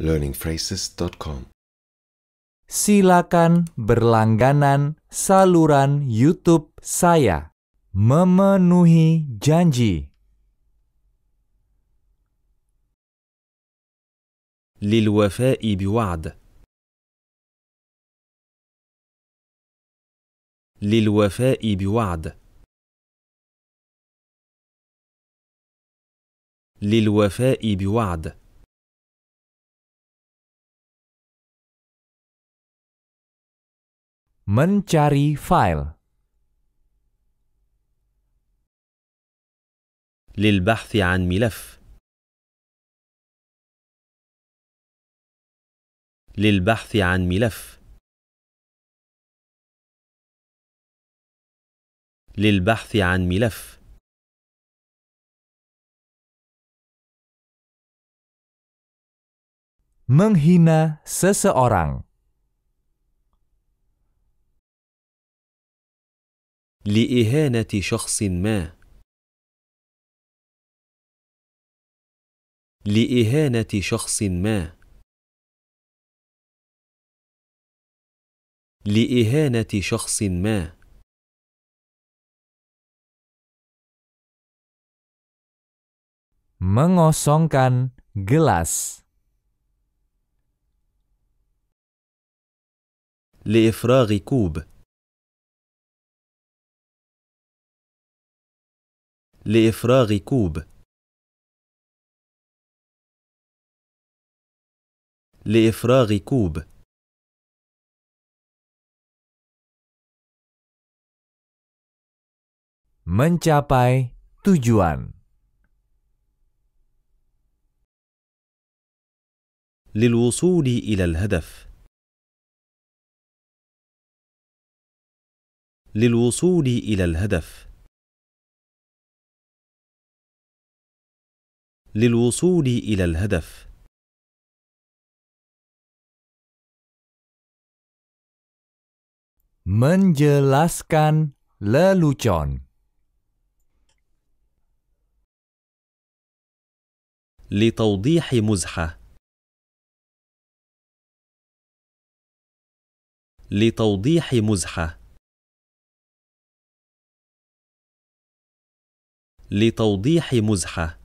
learningphrases.com. Silakan berlangganan saluran YouTube saya. Memenuhi janji. للوفاء بوعد للوفاء بوعد للوفاء بوعد mencari file للبحث عن ملف للبحث عن ملف للبحث عن ملف menghina seseorang لإهانة شخص ما لإهانة شخص ما لإهانة شخص ما mengosongkan gelas لإفراغ كوب لإفراغ كوب لإفراغ كوب mencapai tujuan للوصول إلى الهدف للوصول إلى الهدف للوصول الى الهدف menjelaskan lelucon لتوضيح مزحة لتوضيح مزحة لتوضيح مزحة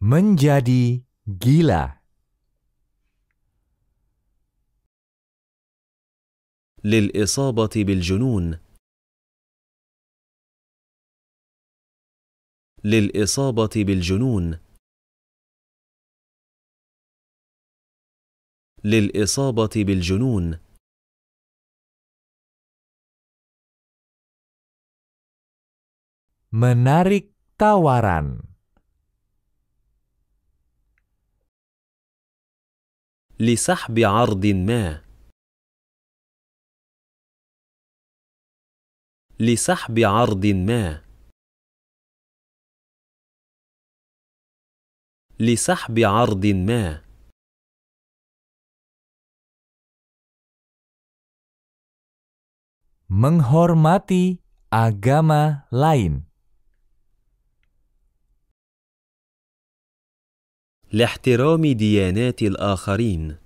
menjadi gila. للإصابة بالجنون للإصابة بالجنون للإصابة بالجنون menarik tawaran لسحب عرض ما لسحب عرض ما لسحب عرض ما menghormati agama lain لاحترام ديانات الآخرين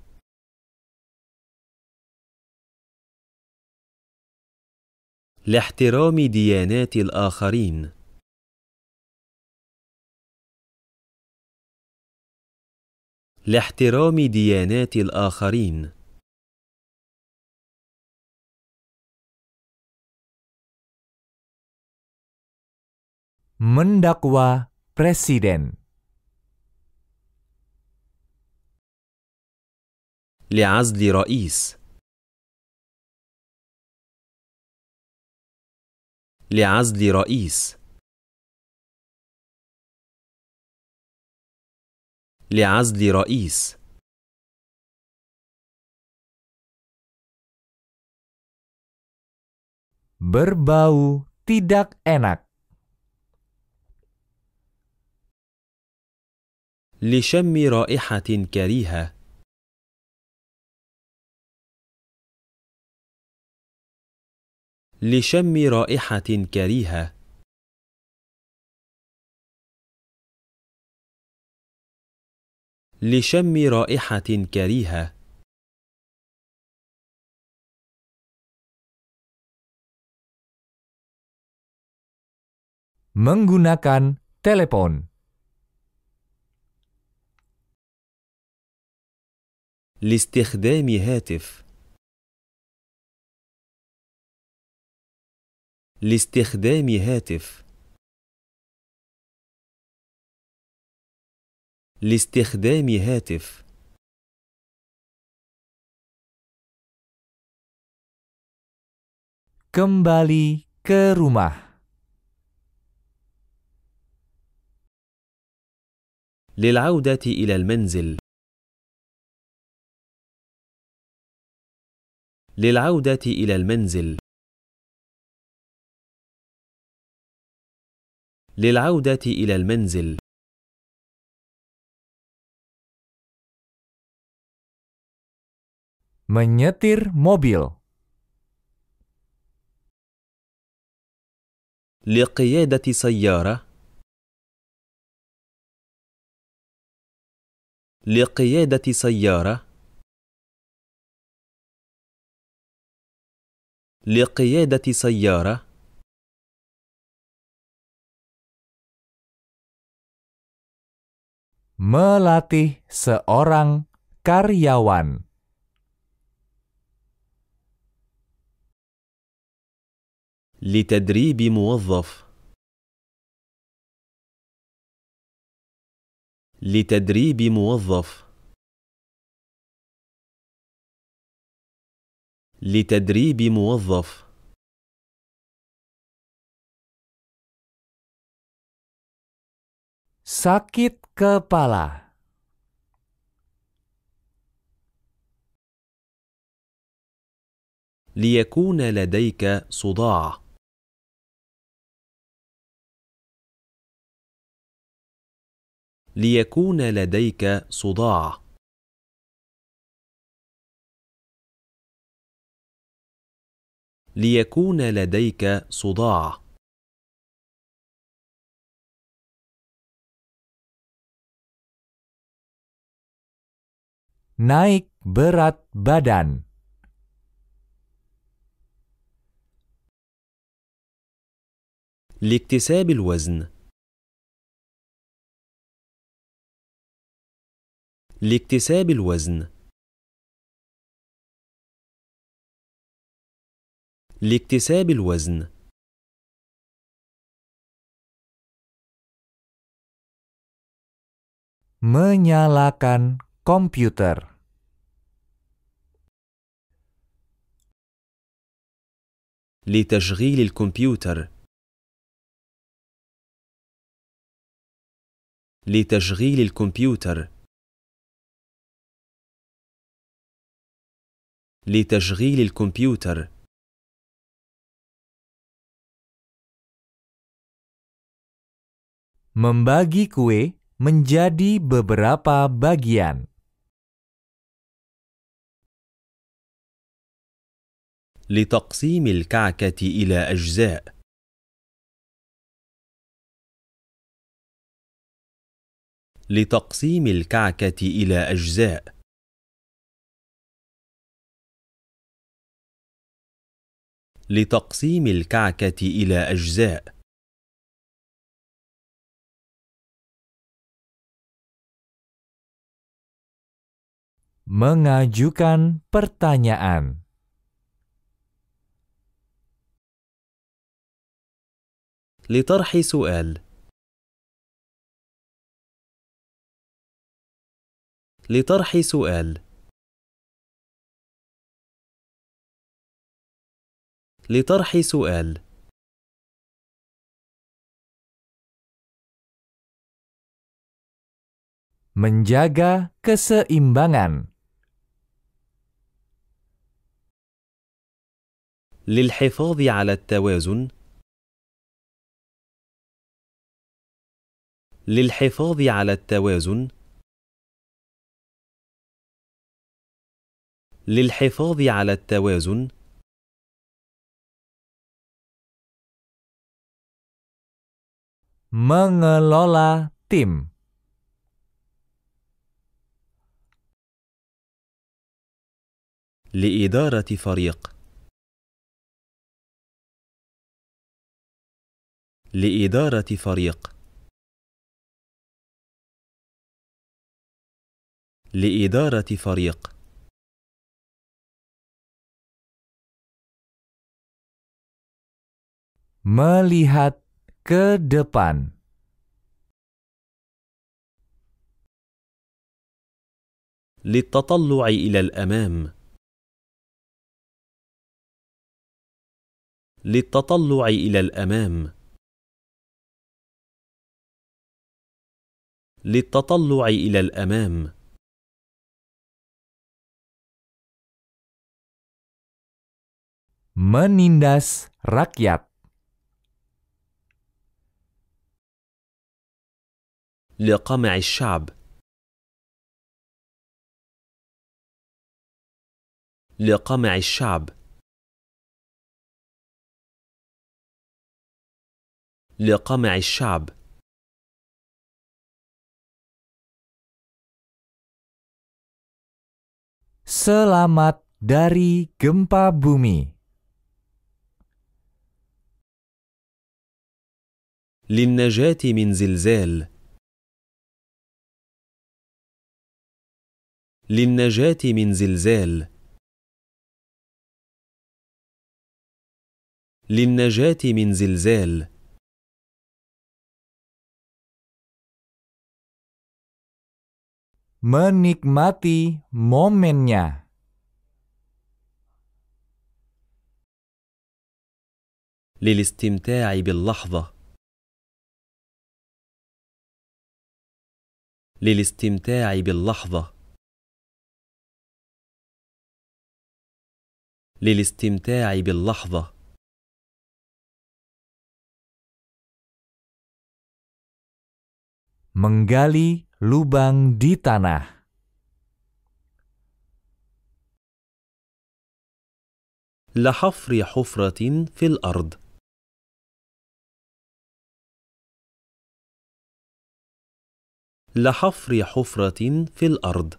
لاحترام ديانات الآخرين لاحترام ديانات الآخرين mendakwa بريسيدنت لعزل رئيس لعزل رئيس لعزل رئيس berbau tidak enak لشم رائحة كريهة لشم رائحة كريهة لشم رائحة كريهة menggunakan telepon لاستخدام هاتف لاستخدام هاتف لاستخدام هاتف kembali ke rumah للعودة إلى المنزل للعودة إلى المنزل للعودة إلى المنزل menyetir mobil لقيادة سيارة لقيادة سيارة لقيادة سيارة melatih seorang karyawan. لتدريب موظف لتدريب موظف لتدريب موظف sakit kepala ليكون لديك صداع ليكون لديك صداع ليكون لديك صداع Naik berat badan. لاكتساب الوزن لاكتساب الوزن لاكتساب الوزن menyalakan كمبيوتر لتشغيل الكمبيوتر لتشغيل الكمبيوتر لتشغيل الكمبيوتر membagi kue menjadi beberapa bagian لتقسيم الكعكة إلى أجزاء لتقسيم الكعكة إلى أجزاء لتقسيم الكعكة إلى أجزاء mengajukan pertanyaan لطرح سؤال لطرح سؤال لطرح سؤال menjaga keseimbangan للحفاظ على التوازن للحفاظ على التوازن للحفاظ على التوازن mengelola tim لإدارة فريق لإدارة فريق لإدارة فريق melihat ke depan للتطلع إلى الأمام للتطلع إلى الأمام للتطلع إلى الأمام menindas rakyat. لقمع الشعب لقمع الشعب لقمع الشعب Selamat dari gempa bumi. للنجاة من زلزال للنجاة من زلزال للنجاة من زلزال menikmati momennya للاستمتاع باللحظه للاستمتاع باللحظة للاستمتاع باللحظة menggali lubang di tanah لحفر حفرة في الأرض لحفر حفرة في الأرض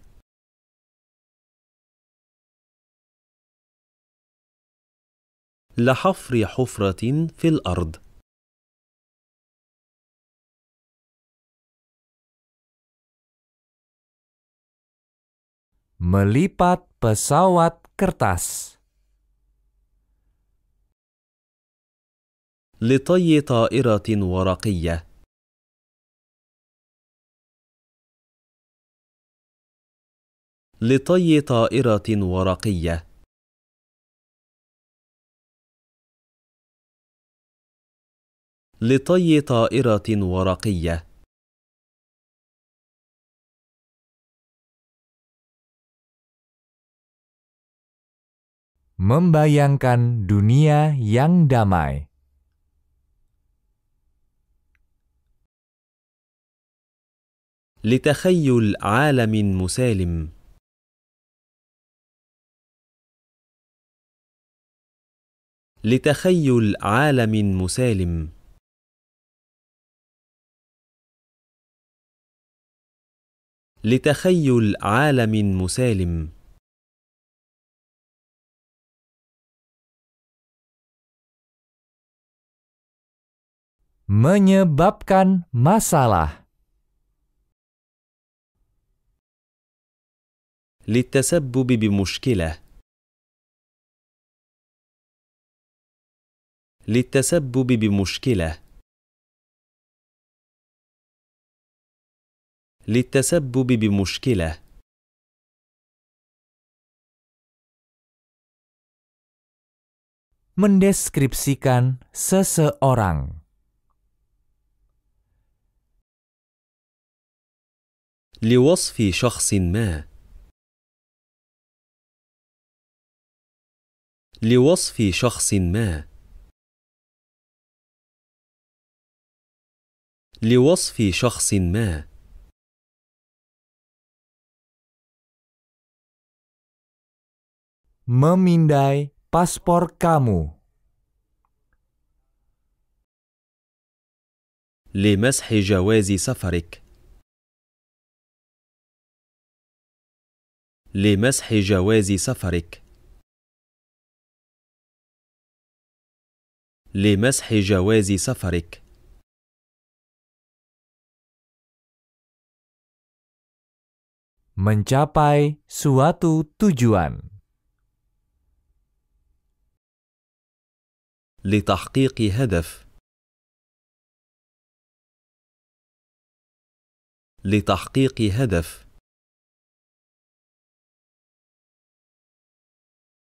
لحفر حفرة في الأرض melipat pesawat kertas لطي طائرة ورقية لطي طائرة ورقية لطي طائرة ورقية membayangkan dunia yang damai. لتخيل عالم مسالم لتخيل عالم مسالم لتخيل عالم مسالم menyebabkan masalah للتسبب بمشكله للتسبب بمشكلة للتسبب بمشكلة mendeskripsikan seseorang لوصف شخص ما لوصف شخص ما لوصف شخص ما memindai paspor kamu لمسح جواز سفرك لمسح جواز سفرك لمسح جواز سفرك mencapai suatu tujuan. لتحقيق هدف لتحقيق هدف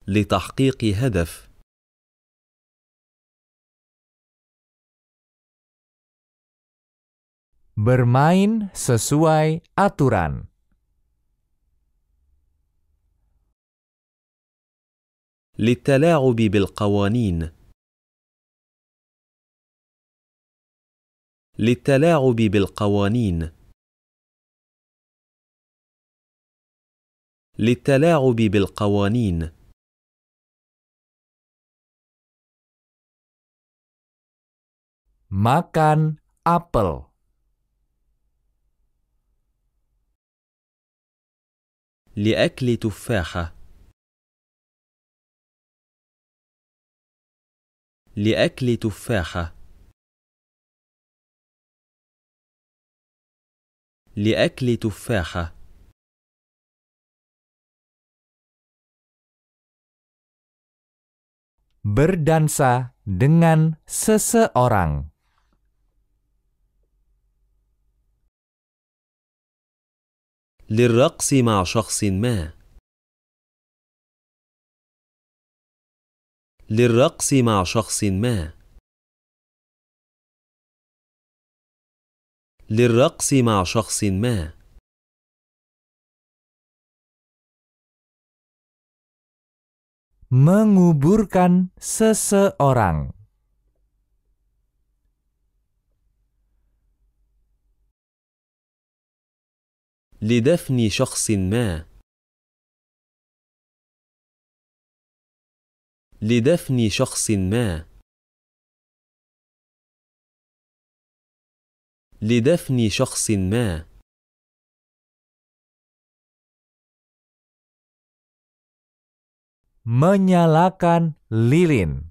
لتحقيق هدف bermain sesuai aturan للتلاعب بالقوانين للتلاعب بالقوانين للتلاعب بالقوانين makan apel لأكل تفاحة لأكل تفاحة لأكل تفاحة berdansa dengan seseorang. للرقص مع شخص ما للرقص مع شخص ما للرقص مع شخص ما menguburkan seseorang لدفن شخص ما لدفن شخص ما لدفن شخص ما menyalakan lilin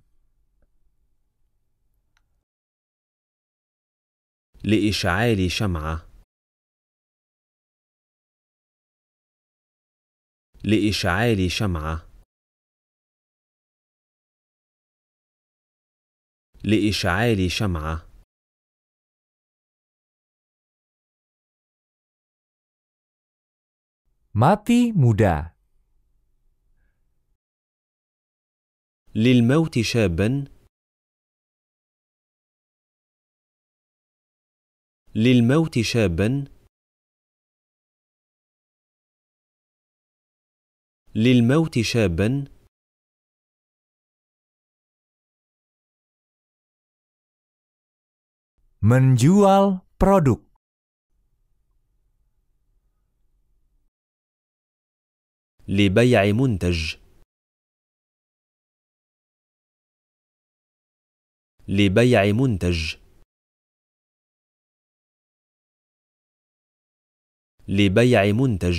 لإشعال شمعة لإشعال شمعة لإشعال شمعة mati muda للموت شابا للموت شابا للموت شابا Menjual produk. لبيع منتج لبيع منتج لبيع منتج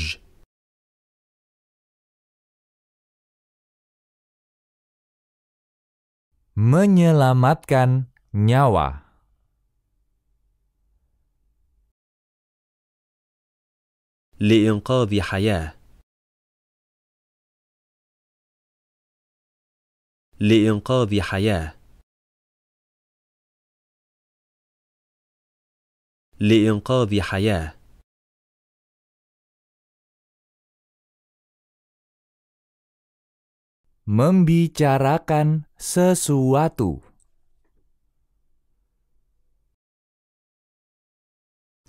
menyelamatkan nyawa لإنقاذ حياة لإنقاذ حياة لإنقاذ حياة membicarakan sesuatu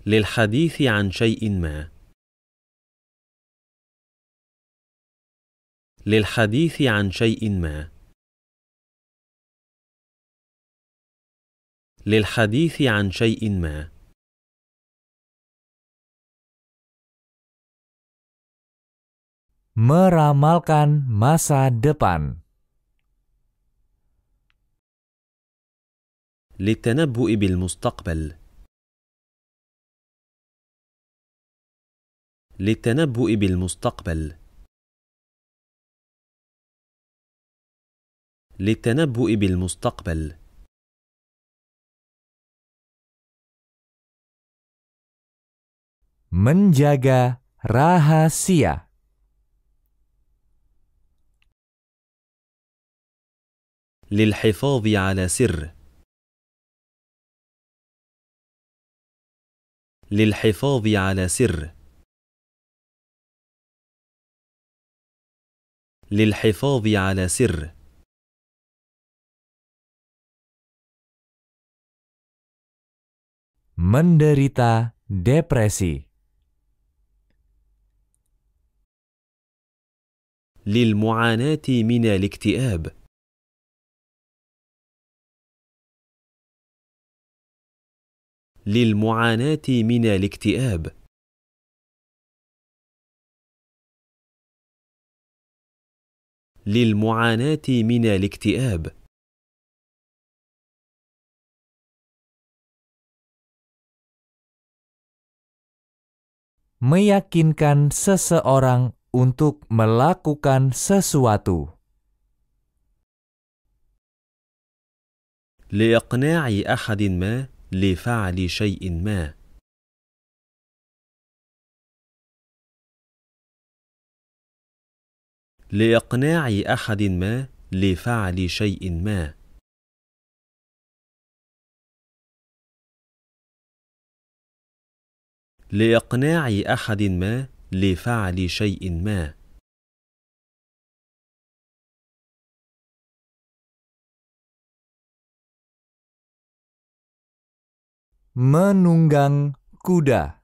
للحديث عن شيء ما للحديث عن شيء ما للحديث عن شيء ما meramalkan masa depan للتنبؤ بالمستقبل للتنبؤ بالمستقبل للتنبؤ بالمستقبل menjaga rahasia للحفاظ على سر للحفاظ على سر للحفاظ على سر menderita depresi. للمعاناة من الاكتئاب للمعاناة من الاكتئاب للمعاناة من الاكتئاب meyakinkan seseorang untuk melakukan sesuatu. لإقناع أحد ما لفعل شيء ما. لإقناع أحد ما لفعل شيء ما. لإقناع أحد ما لفعل شيء ما menunggang kuda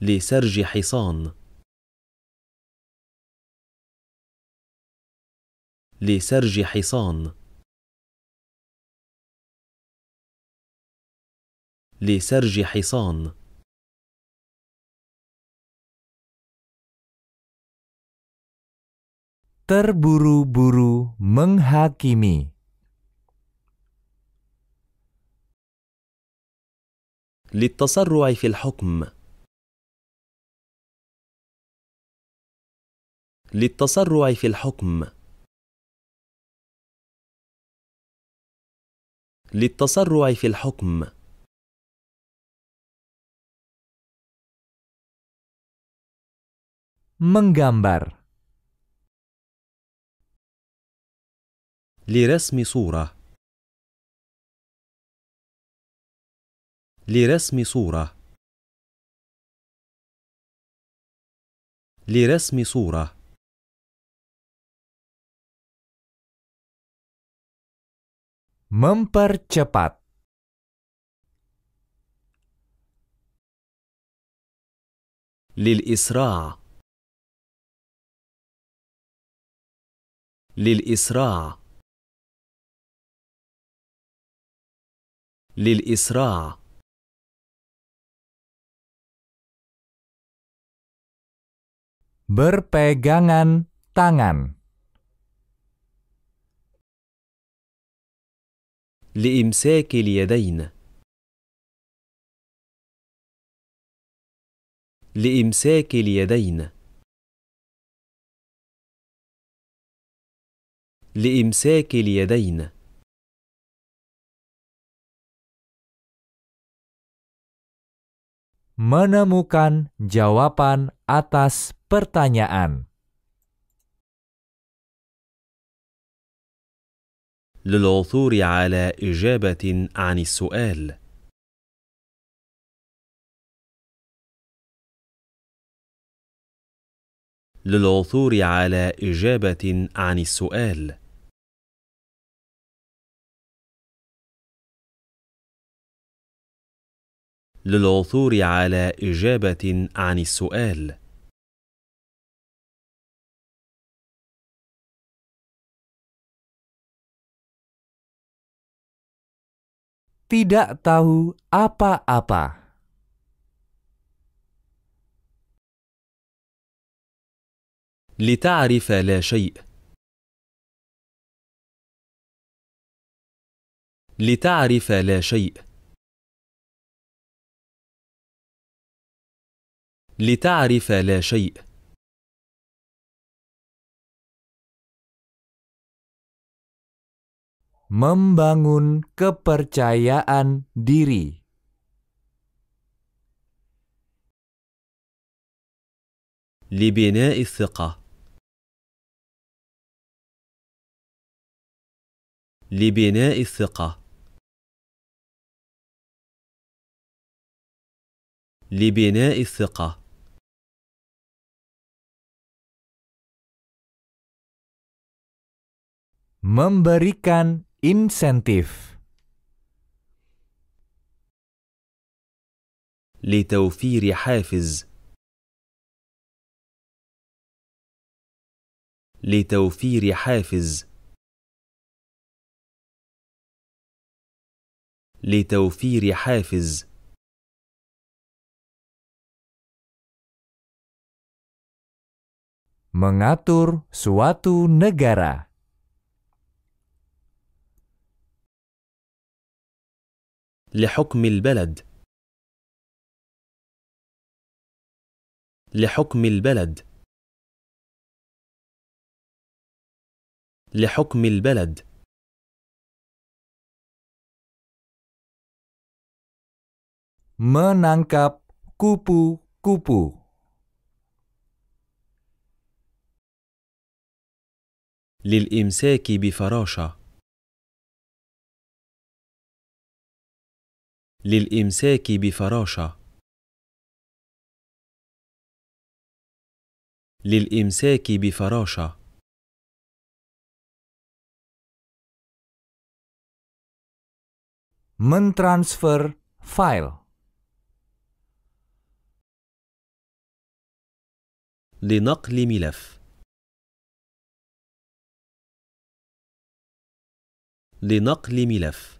لسرج حصان لسرج حصان لسرج حصان terburu-buru menghakimi للتسرع في الحكم للتسرع في الحكم للتسرع في الحكم menggambar لرسم صورة لرسم صورة لرسم صورة mempercepat للإسراع للإسراع للإسراع berpegangan tangan لإمساك اليدين لإمساك اليدين لإمساك اليدين menemukan jawaban atas pertanyaan. للعثور على إجابة عن السؤال. للعثور على إجابة عن السؤال. للعثور على اجابه عن السؤال tidak tahu apa-apa. لتعرف لا شيء لتعرف لا شيء لتعرف لا شيء membangun kepercayaan diri لبناء الثقة لبناء الثقة لبناء الثقة Memberikan insentif. لتوفير حافز لتوفير حافز لتوفير حافز mengatur suatu negara لحكم البلد لحكم البلد لحكم البلد menangkap kupu-kupu للإمساك بفراشة للإمساك بفراشة للإمساك بفراشة من ترانسفر فايل لنقل ملف لنقل ملف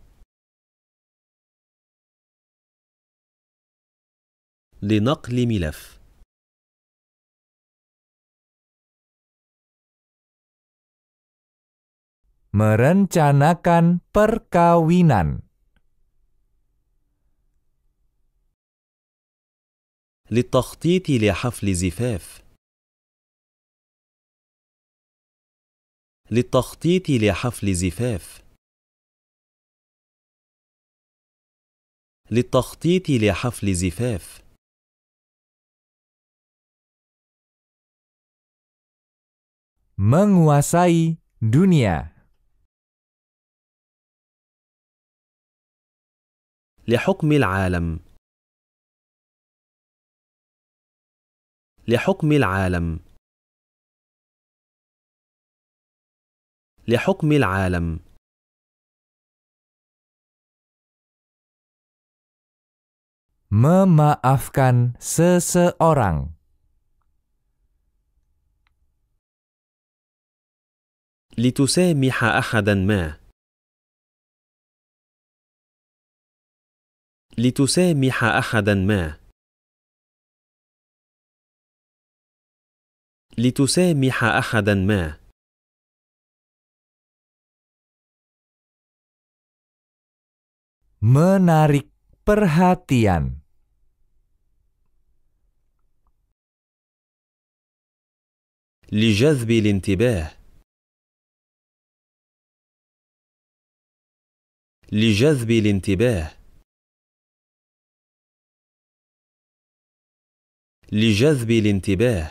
لنقل ملف merencanakan perkawinan للتخطيط لحفل زفاف للتخطيط لحفل زفاف للتخطيط لحفل زفاف menguasai dunia. لحكم العالم لحكم العالم لحكم العالم memaafkan seseorang لتسامح أحدا ما لتسامح أحدا ما لتسامح أحدا ما menarik perhatian لجذب الانتباه لجذب الانتباه لجذب الانتباه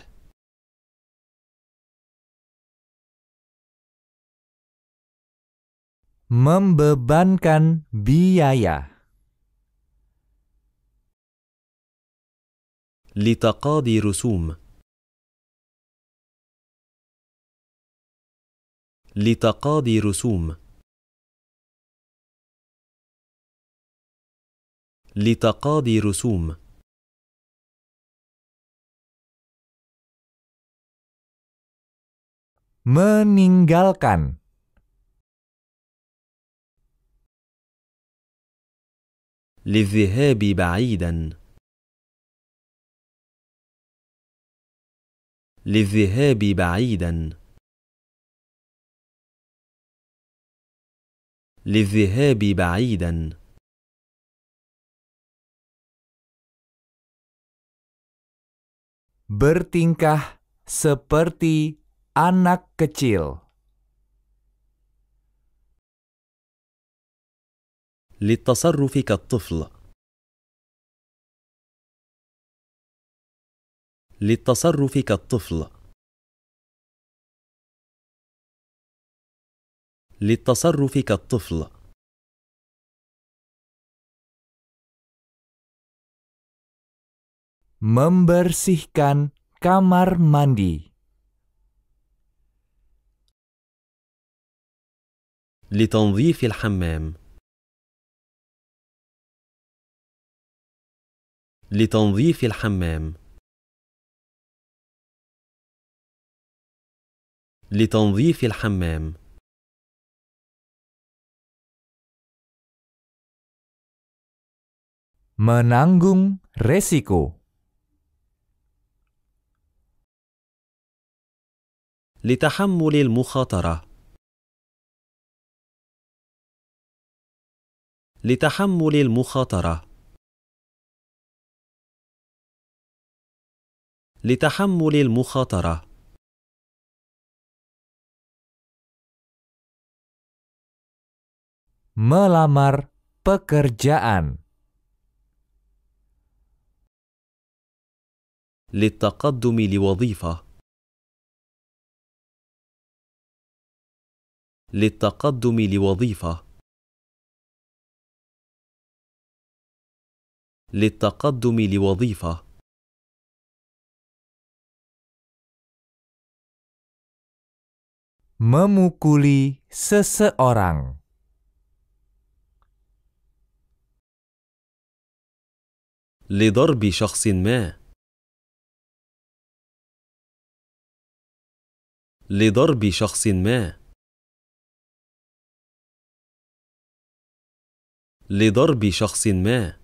membebankan biaya لتقاضي رسوم لتقاضي رسوم لتقاضي رسوم meninggalkan للذهاب بعيدا للذهاب بعيدا للذهاب بعيدا bertingkah seperti anak kecil. للتصرف كالطفل للتصرف كالطفل للتصرف كالطفل membersihkan kamar mandi. لتنظيف الحمام لتنظيف الحمام لتنظيف الحمام menanggung resiko لتحمل المخاطرة لتحمل المخاطرة لتحمل المخاطرة melamar pekerjaan للتقدم لوظيفه للتقدم لوظيفة للتقدم لوظيفة memukuli seseorang لضرب شخص ما لضرب شخص ما لضرب شخص ما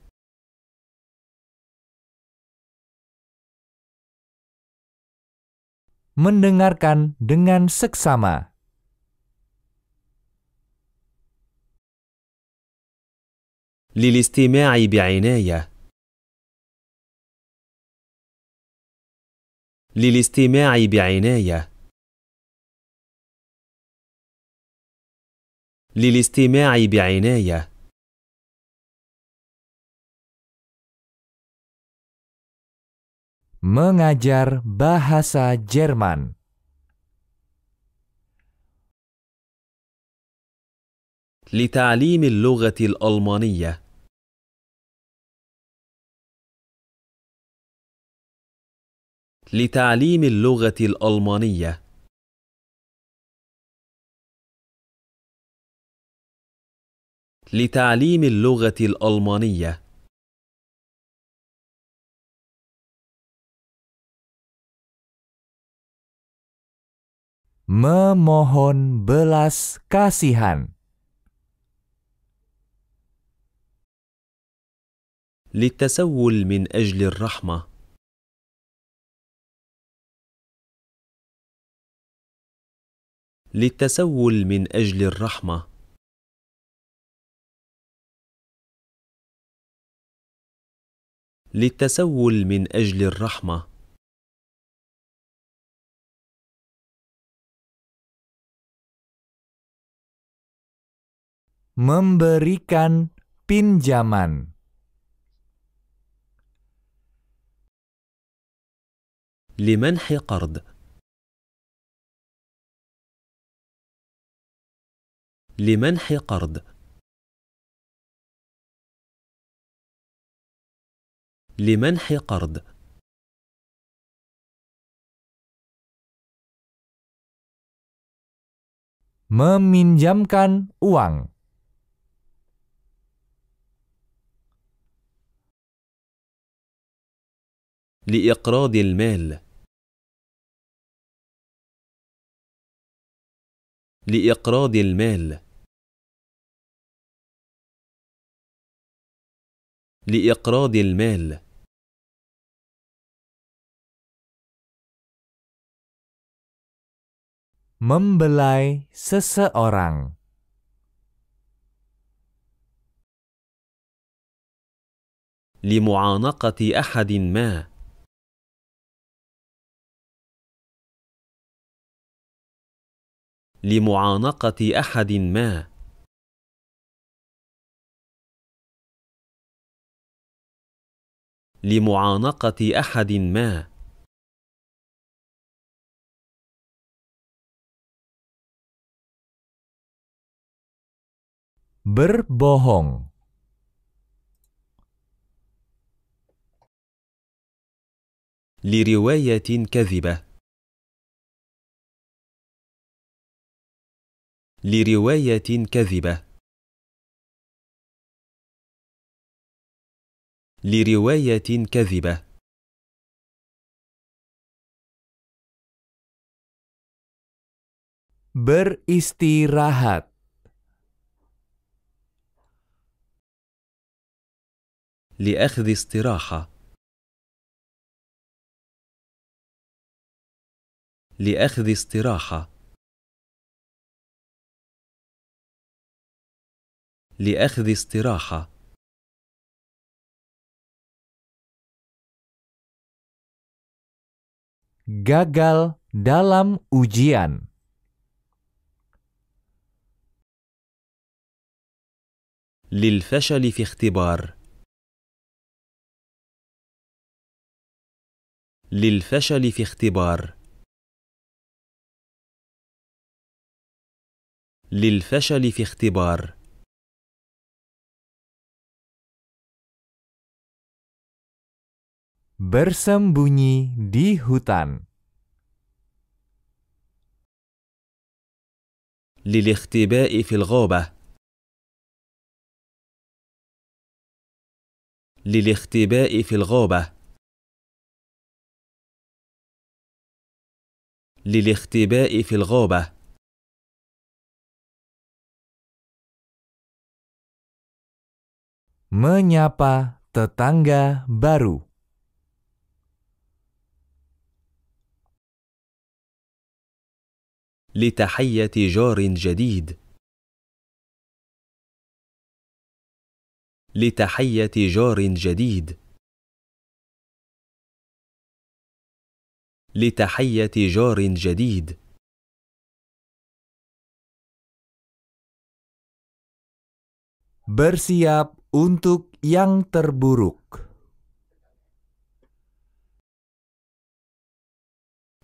mendengarkan dengan seksama. للاستماع بعناية للاستماع بعناية للاستماع بعناية mengajar bahasa Jerman. لتعليم اللغة الألمانية لتعليم اللغة الألمانية لتعليم اللغة الألمانية memohon belas kasihan. للتسول من أجل الرحمة للتسول من أجل الرحمة للتسول من أجل الرحمة Memberikan pinjaman. لمنح قرض لمنح قرض لمنح قرض meminjamkan uang لإقراض المال لإقراض المال لإقراض المال membelai seseorang لمعانقة أحد ما لمعانقة أحد ما لمعانقة أحد ما berbohong لرواية كذبة لرواية كذبة لرواية كذبة beristirahat لأخذ استراحة لأخذ استراحة لأخذ استراحة gagal dalam ujian. للفشل في اختبار للفشل في اختبار للفشل في اختبار Bersembunyi di hutan. للاختباء في الغابة. للاختباء في الغابة. للاختباء في الغابة. menyapa tetangga baru. لتحية جار جديد لتحية جار جديد لتحية جار جديد Bersiap untuk yang terburuk.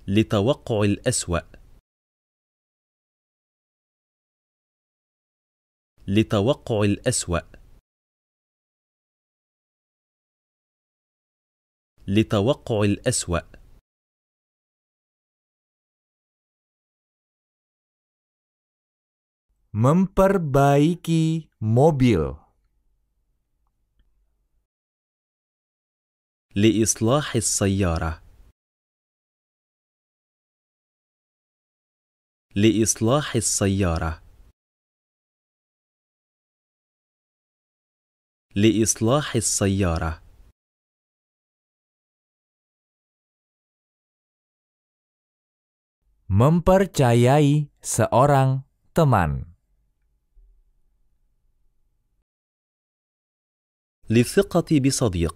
لتوقع الأسوأ لتوقع الأسوأ لتوقع الأسوأ memperbaiki mobil لإصلاح السيارة لإصلاح السيارة لإصلاح السيارة mempercayai seorang teman للثقة بصديق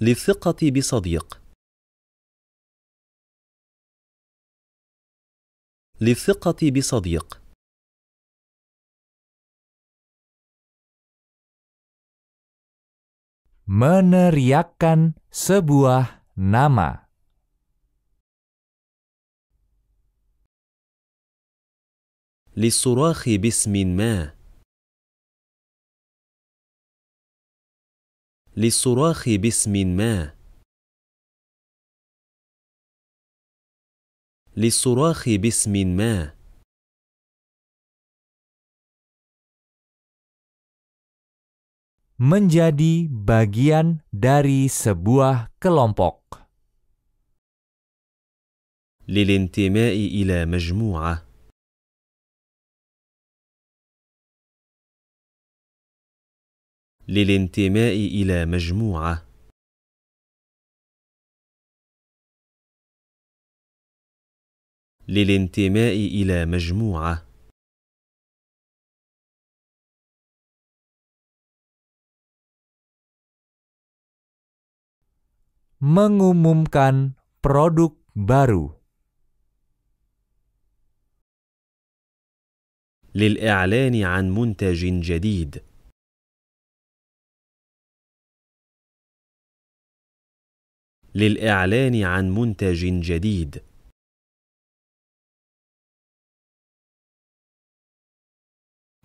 للثقة بصديق للثقة بصديق meneriakkan sebuah nama. للصراخ باسم ما للصراخ باسم ما للصراخ باسم ما menjadi bagian dari sebuah kelompok. Lilintimai ila majmu'ah. Lilintimai ila majmu'ah. للانتماء إلى مجموعة mengumumkan produk baru. للإعلان عن منتج جديد. للإعلان عن منتج جديد.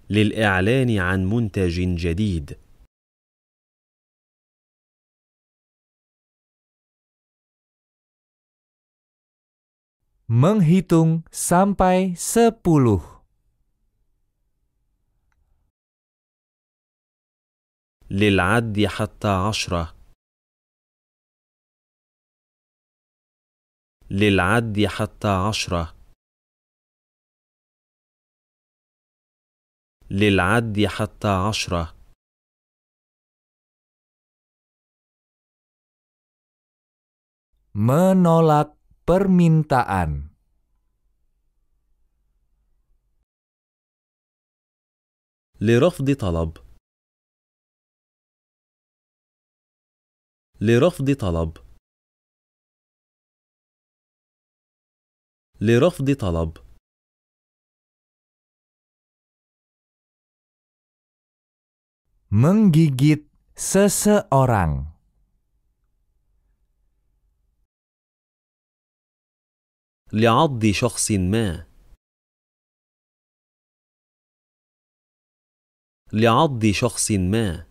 للإعلان عن منتج جديد. Menghitung sampai sepuluh. للعد حتى عشرة للعد حتى عشرة للعد حتى عشرة menolak permintaan لرفض طلب لرفض طلب لرفض طلب menggigit seseorang لعض شخص ما لعض شخص ما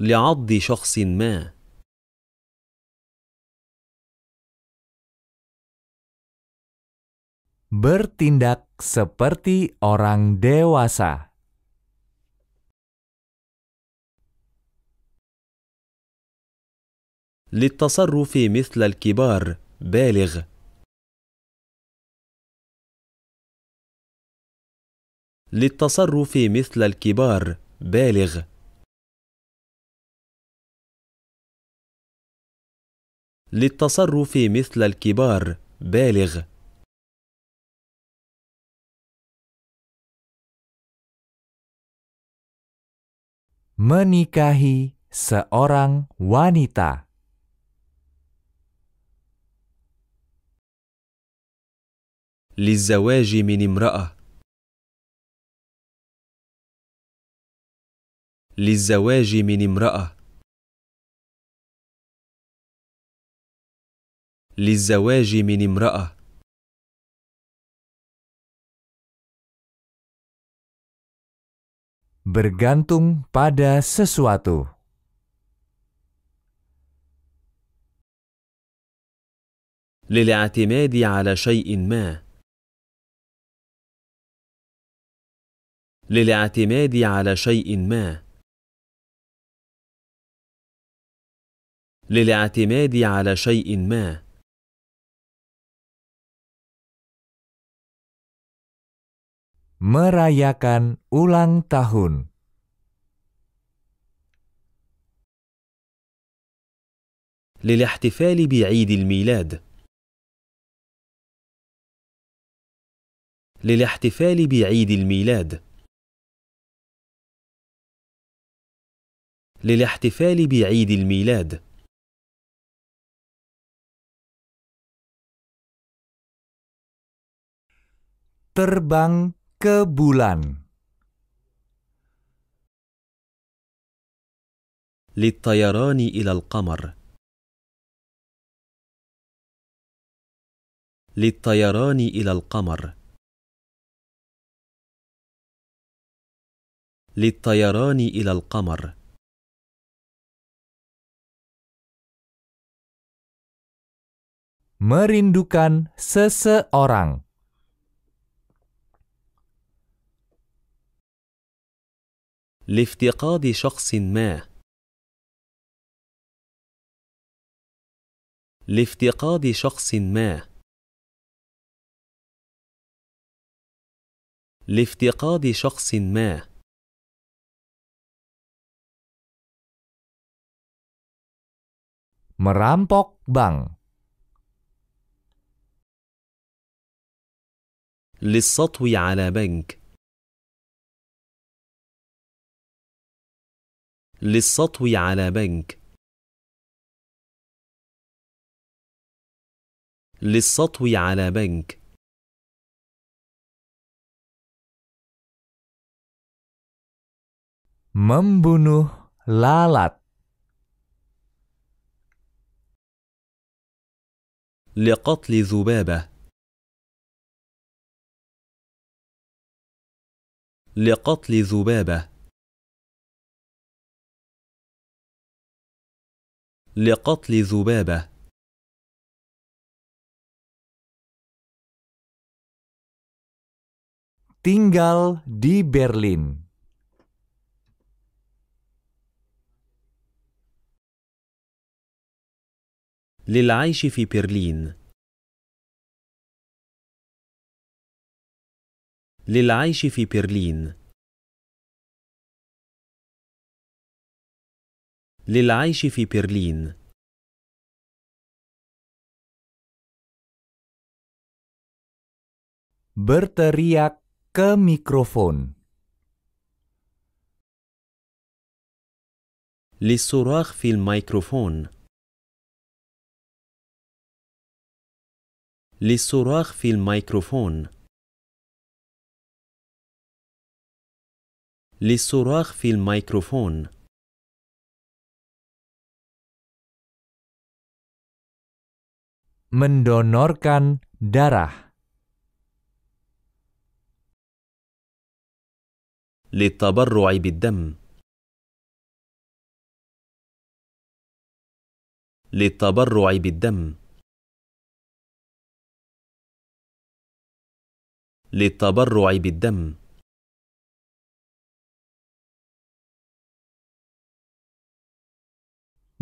لعض شخص ما bertindak seperti orang dewasa للتصرف مثل الكبار بالغ للتصرف مثل الكبار بالغ للتصرف مثل الكبار بالغ menikahi seorang wanita للزواج من امرأة للزواج من امرأة للزواج من امرأة bergantung pada sesuatu. للاعتماد على شيء ما للاعتماد على شيء ما للاعتماد على شيء ما merayakan ulang tahun للاحتفال بعيد الميلاد للاحتفال بعيد الميلاد للاحتفال بعيد الميلاد terbang ke bulan للطيران إلى القمر للطيران إلى القمر للطيران إلى القمر merindukan seseorang. لافتقاد شخص ما لافتقاد شخص ما لافتقاد شخص ما مرامبوك بانك للسطو على بنك للسطو على بنك للسطو على بنك membunuh lalat لقتل ذبابه لقتل ذبابة لقتل ذبابة tinggal di Berlin. للعيش في برلين للعيش في برلين للعيش في برلين berteriak ke mikrofon للصراخ في الميكروفون للصراخ في الميكروفون للصراخ في الميكروفون mendonorkan darah للتبرع بالدم للتبرع بالدم للتبرع بالدم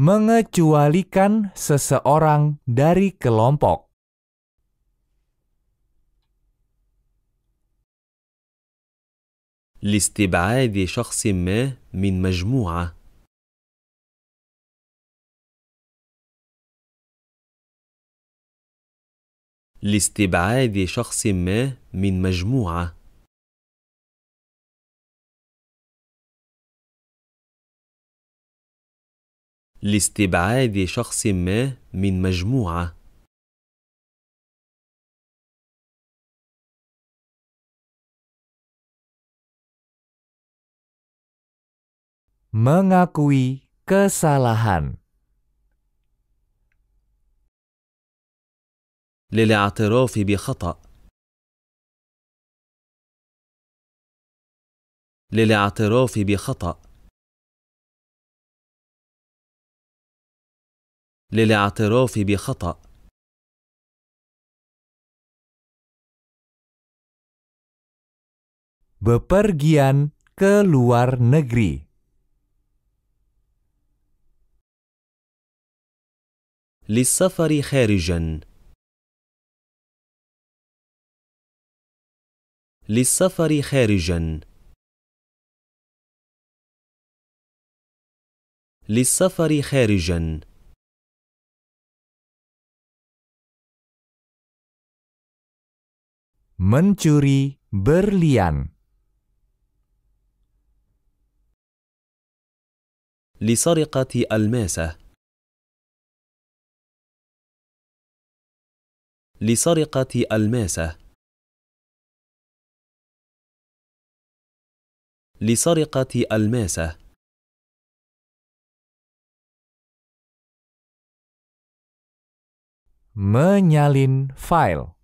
mengecualikan seseorang dari kelompok. الاستبعاد شخص ما من مجموعة الاستبعاد شخص ما من مجموعة. لاستبعاد شخص ما من مجموعة mengakui kesalahan للاعتراف بخطأ للاعتراف بخطأ للاعتراف بخطأ bepergian ke luar negeri. للسفر خارجا للسفر خارجا للسفر خارجا mencuri berlian. لسرقة الماسة لسرقة الماسة لسرقة الماسة menyalin file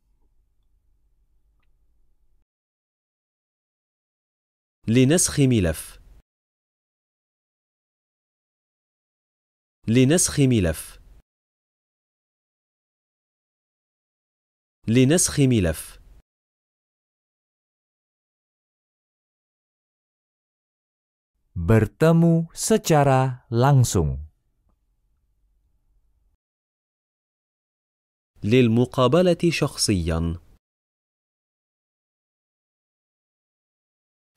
لنسخ ملف لنسخ ملف لنسخ ملف bertemu secara langsung للمقابلة شخصياً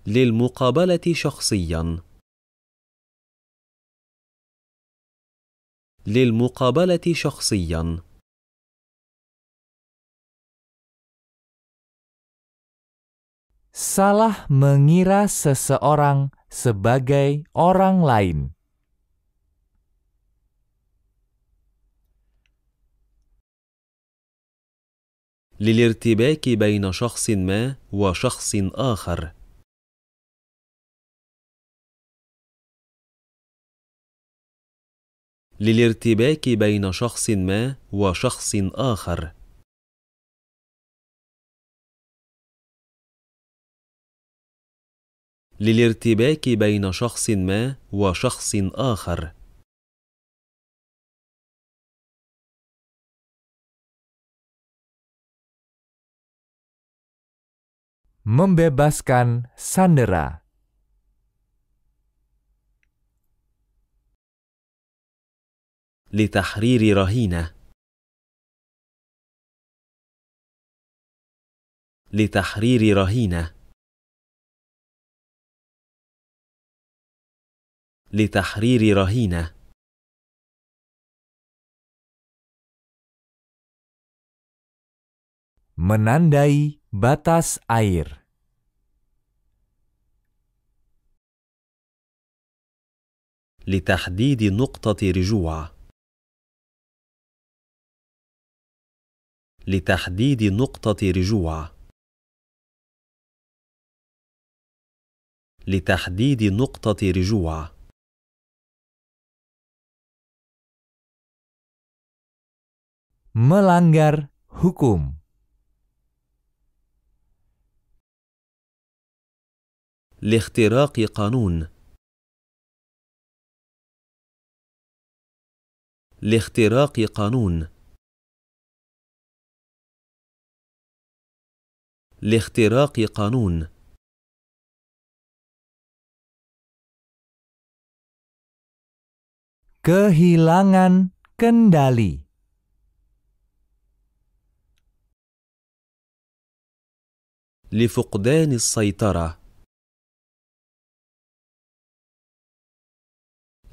للمقابلة شخصيا للمقابلة شخصيا salah mengira seseorang sebagai orang lain. للارتباك بين شخص ما وشخص آخر للارتباك بين شخص ما وشخص آخر للارتباك بين شخص ما وشخص آخر membebaskan sandera لتحرير رهينة لتحرير رهينة لتحرير رهينة menandai batas air لتحديد نقطة رجوع لتحديد نقطة رجوع لتحديد نقطة رجوع melanggar hukum لاختراق قانون لاختراق قانون لاختراق قانون kehilangan kendali لفقدان السيطرة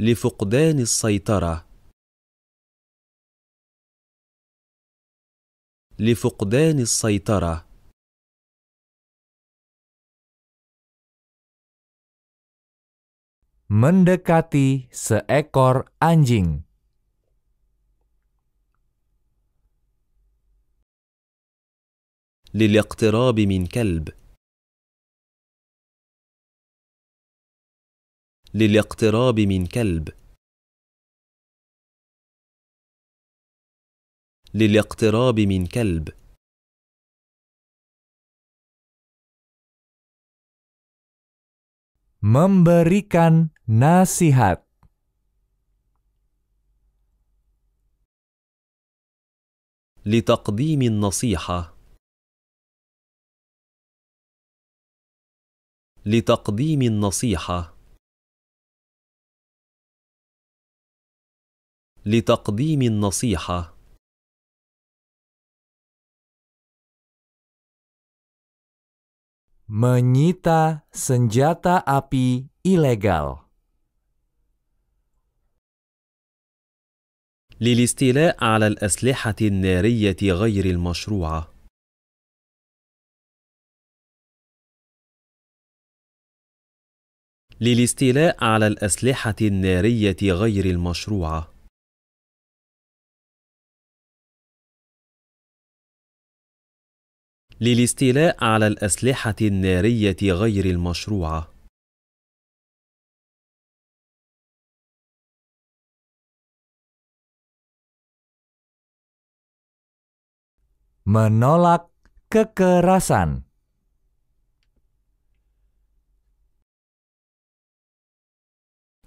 لفقدان السيطرة لفقدان السيطره mendekati seekor anjing. للاقتراب من كلب للاقتراب من كلب للاقتراب من كلب memberikan Nasihat لتقديم النصيحة لتقديم النصيحة لتقديم النصيحة menyita senjata api ilegal للاستيلاء على الأسلحة النارية غير المشروعة للاستيلاء على الأسلحة النارية غير المشروعة للاستيلاء على الأسلحة النارية غير المشروعة menolak kekerasan.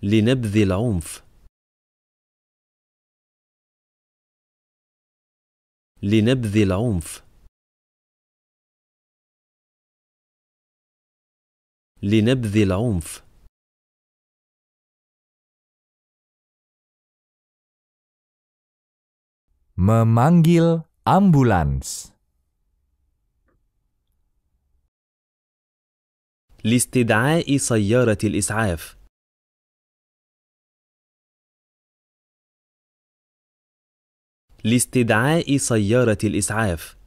لنبذ العنف لنبذ العنف لنبذ العنف memanggil ambulans لاستدعاء سيارة الإسعاف لاستدعاء سيارة الإسعاف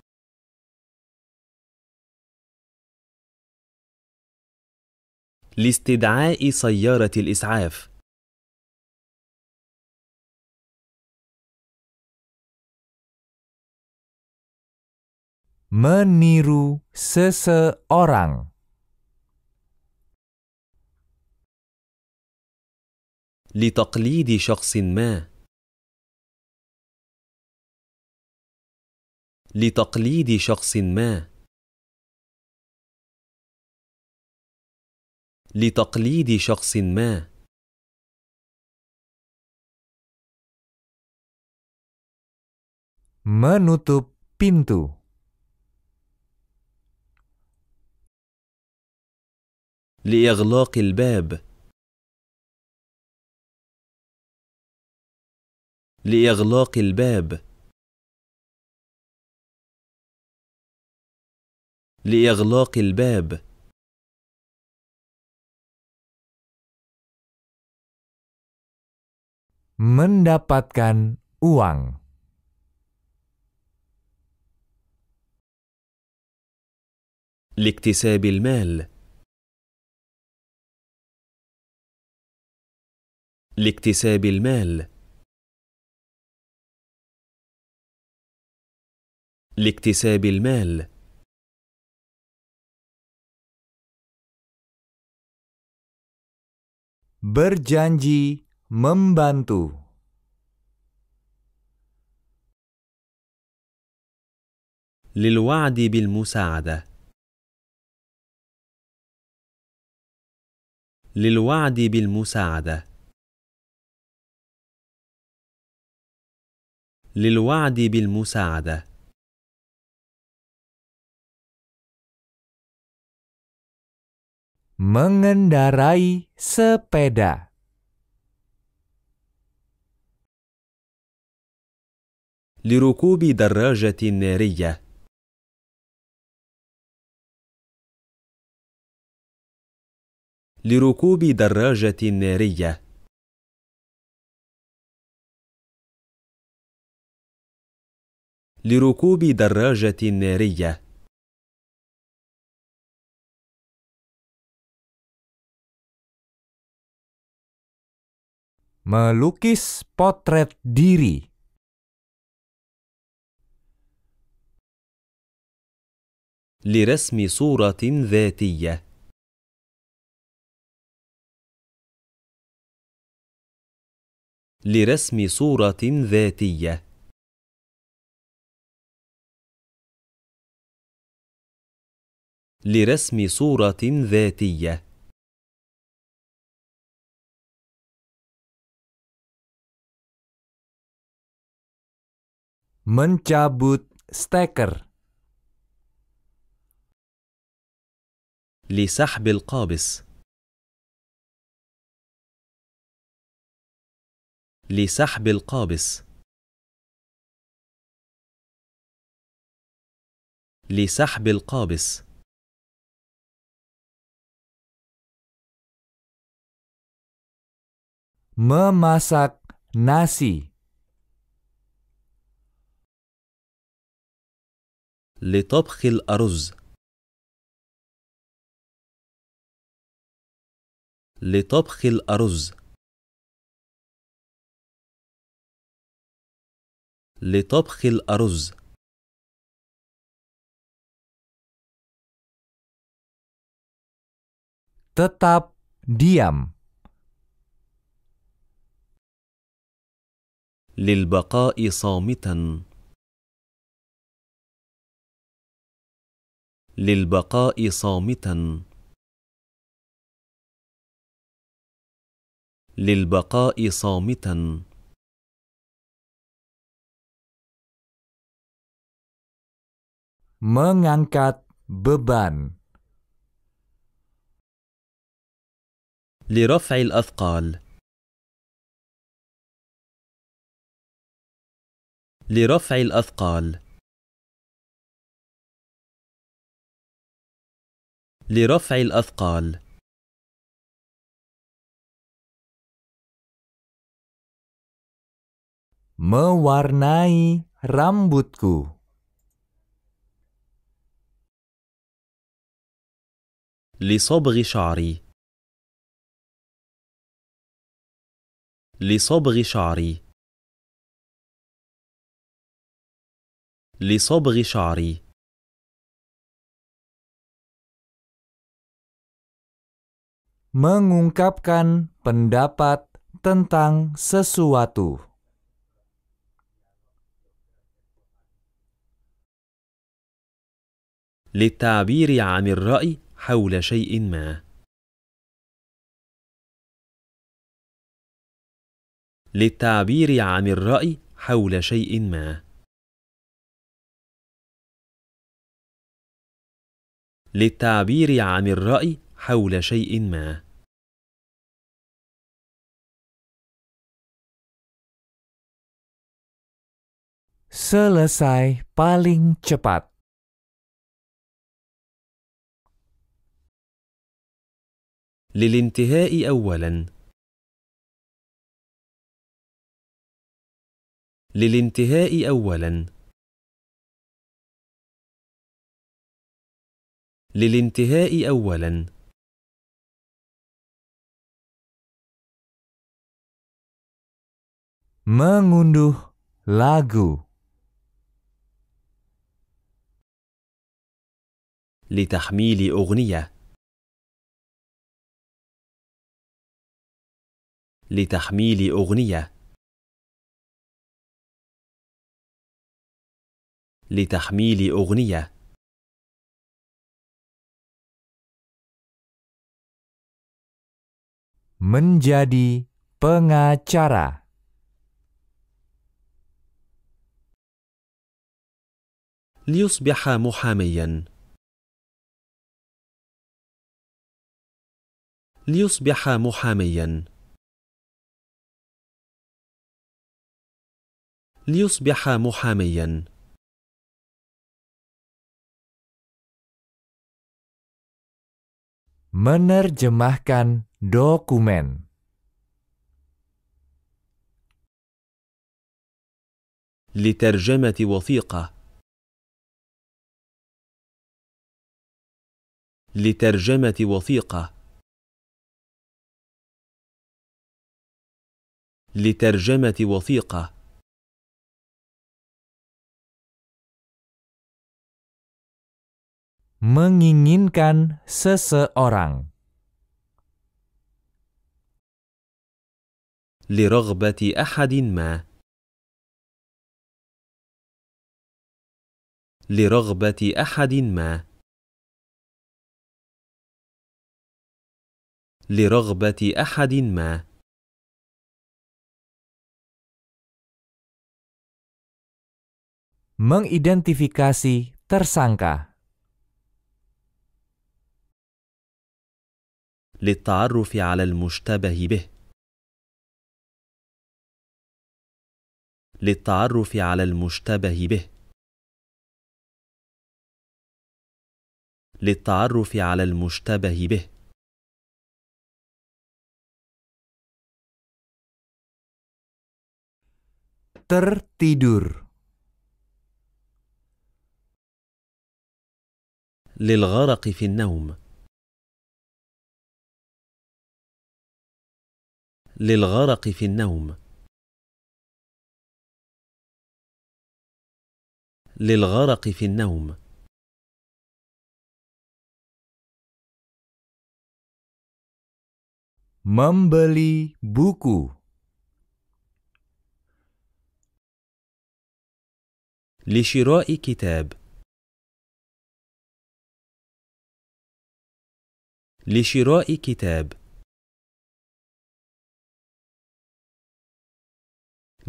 لاستدعاء سيارة الإسعاف meniru seseorang. لتقليد شخص ما لتقليد شخص ما لتقليد شخص ما menutup pintu لإغلاق الباب لإغلاق الباب لإغلاق الباب mendapatkan uang لاكتساب المال لاكتساب المال لاكتساب المال berjanji membantu للوعد بالمساعدة للوعد بالمساعده للوعد بالمساعدة mengendarai sepeda لركوب دراجة نارية لركوب دراجة نارية لركوب دراجة نارية ملوكيس بوتريت ديري لرسم صورة ذاتية لرسم صورة ذاتية لرسم صورة ذاتية mencabut steker لسحب القابس لسحب القابس لسحب القابس memasak nasi لطبخ الأرز لطبخ الأرز لطبخ الأرز tetap diam للبقاء صامتا للبقاء صامتا للبقاء صامتا mengangkat beban لرفع الأثقال لرفع الأثقال لرفع الأثقال mewarnai rambutku لصبغ شعري لصبغ شعري لصبغ شعري mengungkapkan pendapat tentang sesuatu. للتعبير عن الرأي حول شيء ما. للتعبير عن الرأي حول شيء ما. للتعبير عن الرأي حول شيء ما Selesai paling cepat. للانتهاء أولا للانتهاء أولاً للانتهاء أولاً mengunduh lagu لتحميل أغنية لتحميل أغنية لتحميل أغنية menjadi pengacara. ليصبح محاميا ليصبح محاميا ليصبح محاميا menerjemahkan Dokumen لترجمة وثيقة لترجمة وثيقة لترجمة وثيقة menginginkan seseorang لرغبة أحد ما لرغبة أحد ما لرغبة أحد ما mengidentifikasi tersangka للتعرف على المشتبه به للتعرف على المشتبه به للتعرف على المشتبه به tertidur للغرق في النوم للغرق في النوم للغرق في النوم membeli buku لشراء كتاب لشراء كتاب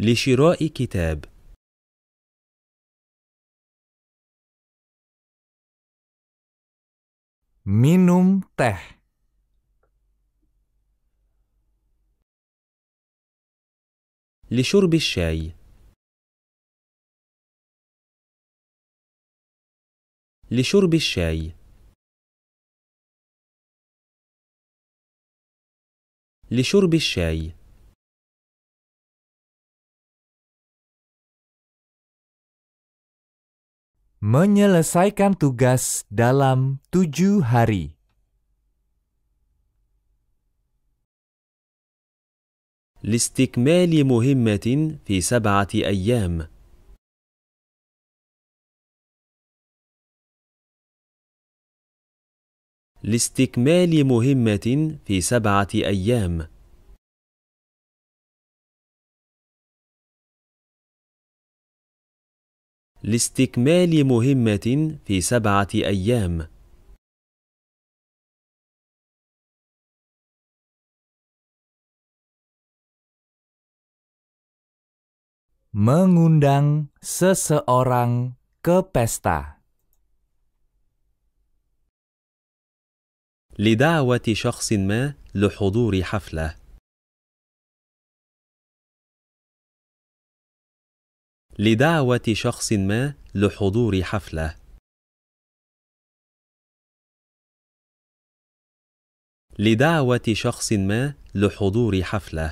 لشراء كتاب minum teh لشرب الشاي لشرب الشاي لشرب الشاي Menyelesaikan tugas dalam tujuh hari. لاستكمال مهمة في سبعة أيام. لاستكمال مهمة في سبعة أيام. لاستكمال مهمة في سبعة أيام mengundang seseorang ke pesta. لدعوة شخص ما لحضور حفلة. لدعوة شخص ما لحضور حفلة. لدعوة شخص ما لحضور حفلة.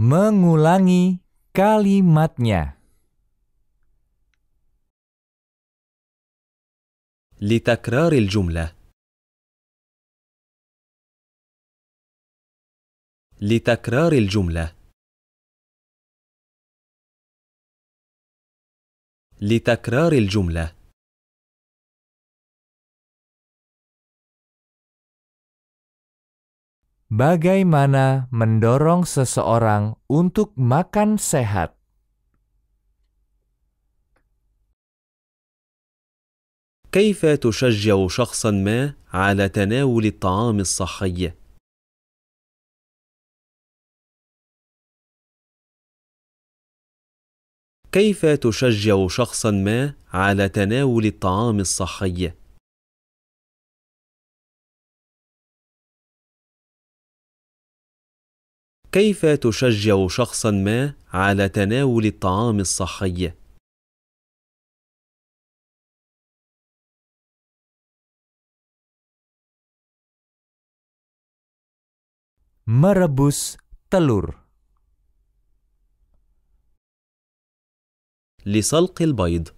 mengulangi kalimatnya لتكرار الجمله لتكرار الجملة لتكرار الجملة Bagaimana mendorong seseorang untuk makan sehat? كيف تشجع شخصا ما على تناول الطعام الصحي؟ كيف تشجع شخصا ما على تناول الطعام الصحي كيف تشجع شخصا ما على تناول الطعام الصحي مربوس تلور لسلق البيض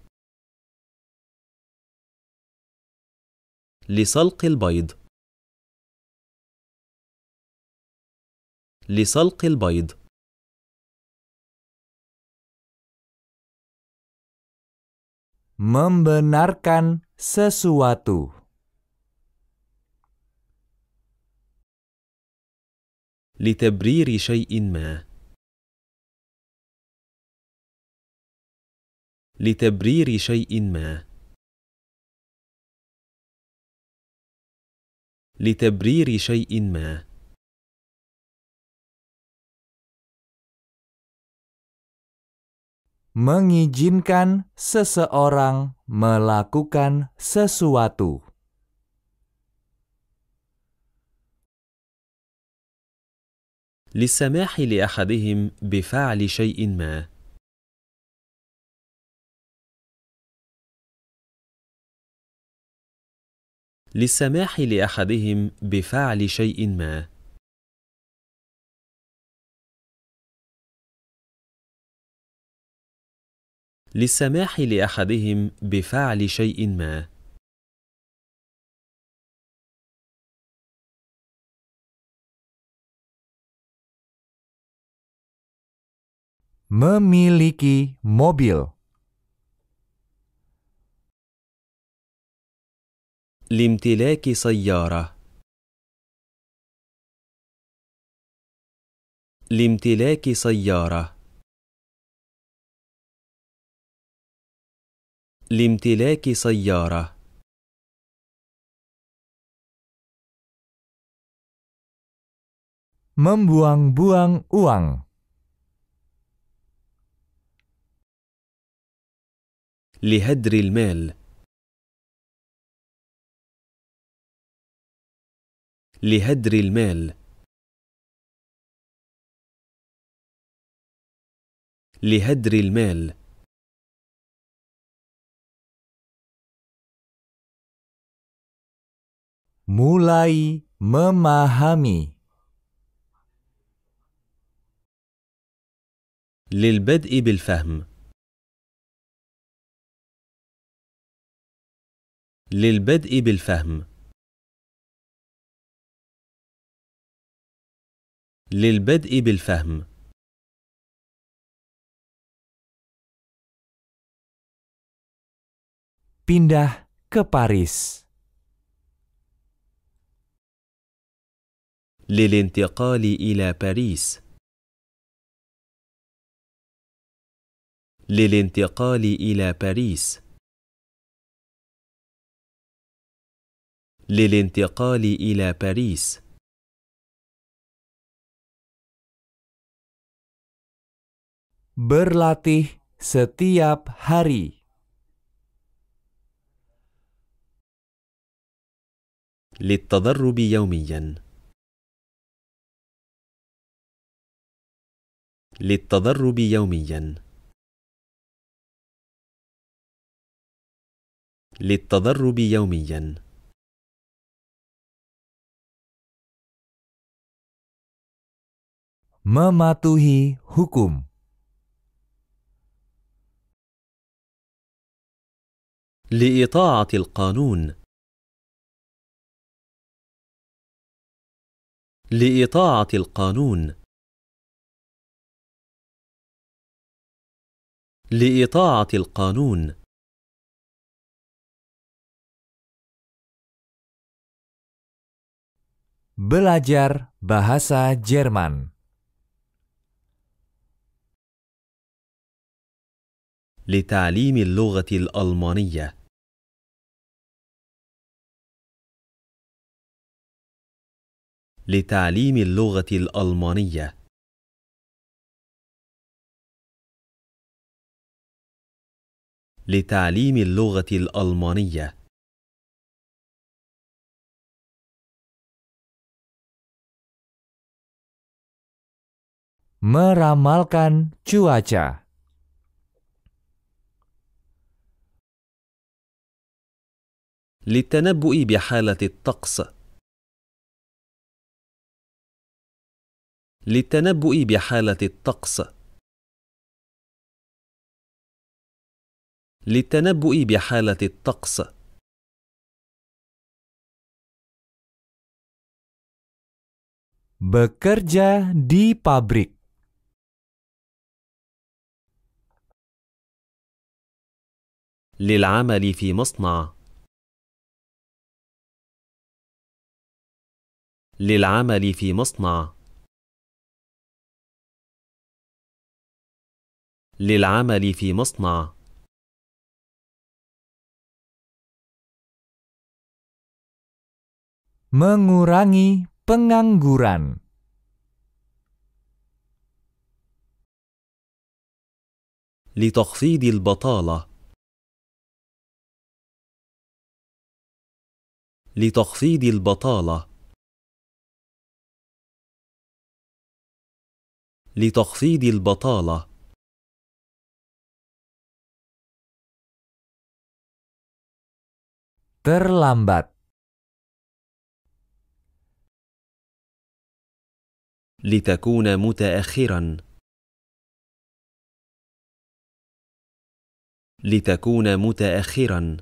لسلق البيض لسلق البيض membenarkan sesuatu. لتبرير شيء ما لتبرير شيء ما لتبرير شيء ما mengizinkan seseorang melakukan sesuatu للسماح لأحدهم بفعل شيء ما للسماح لاحدهم بفعل شيء ما للسماح لاحدهم بفعل شيء ما memiliki mobil لامتلاك سيارة لامتلاك سيارة لامتلاك سيارة membuang-buang uang لهدر المال لهدر المال لهدر المال mulai memahami للبدء بالفهم للبدء بالفهم للبدء بالفهم pindah ke Paris للانتقال إلى باريس للانتقال إلى باريس للانتقال إلى باريس berlatih setiap hari. للتدرب يوميا mematuhi hukum لإطاعة القانون لإطاعة القانون لإطاعة القانون Belajar bahasa Jerman لتعليم اللغة الألمانية لتعليم اللغة الألمانية لتعليم اللغة الألمانية meramalkan cuaca للتنبؤ بحالة الطقس للتنبؤ بحالة الطقس للتنبؤ بحالة الطقس bekerja di pabrik للعمل في مصنع للعمل في مصنع للعمل في مصنع mengurangi pengangguran لتخفيض البطالة لتخفيض البطالة لتخفيض البطاله terlambat لتكون متأخرا لتكون متأخرا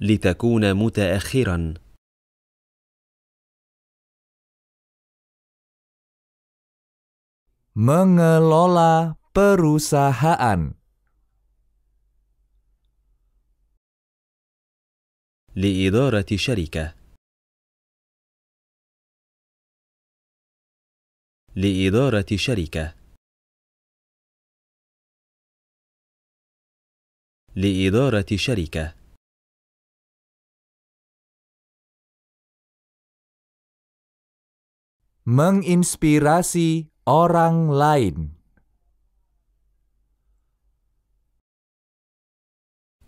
لتكون متأخرا Mengelola perusahaan. لإدارة شركة لإدارة شركة لإدارة شركة menginspirasi orang lain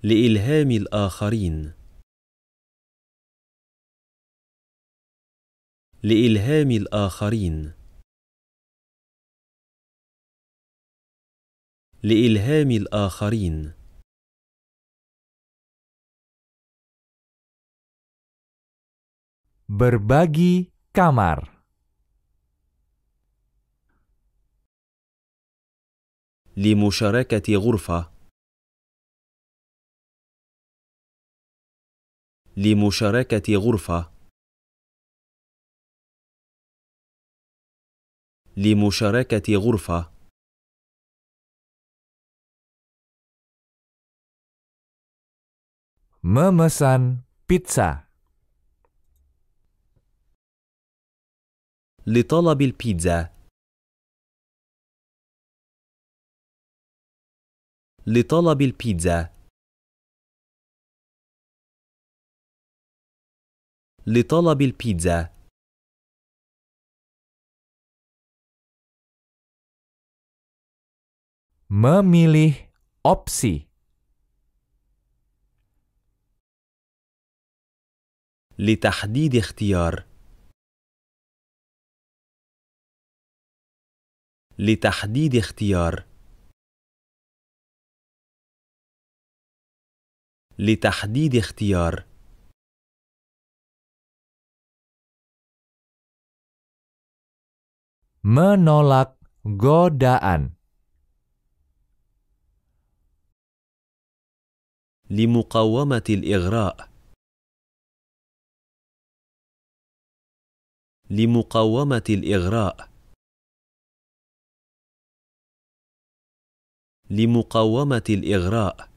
لإلهام الآخرين لإلهام الآخرين لإلهام الآخرين berbagi kamar لمشاركة غرفة لمشاركة غرفة لمشاركة غرفة memesan pizza لطلب البيتزا لطلب البيتزا لطلب البيتزا memilih opsi لتحديد اختيار لتحديد اختيار لتحديد اختيار menolak godaan لمقاومة الإغراء لمقاومة الإغراء لمقاومة الإغراء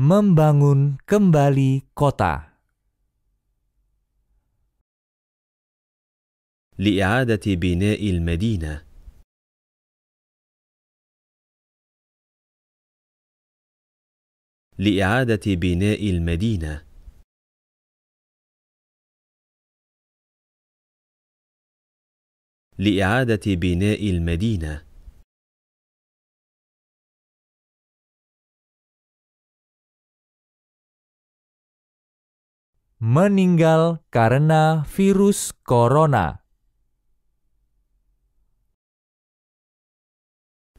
membangun kembali kota. لإعادة بناء المدينة. لإعادة بناء المدينة. لإعادة بناء المدينة. meninggal karena virus corona.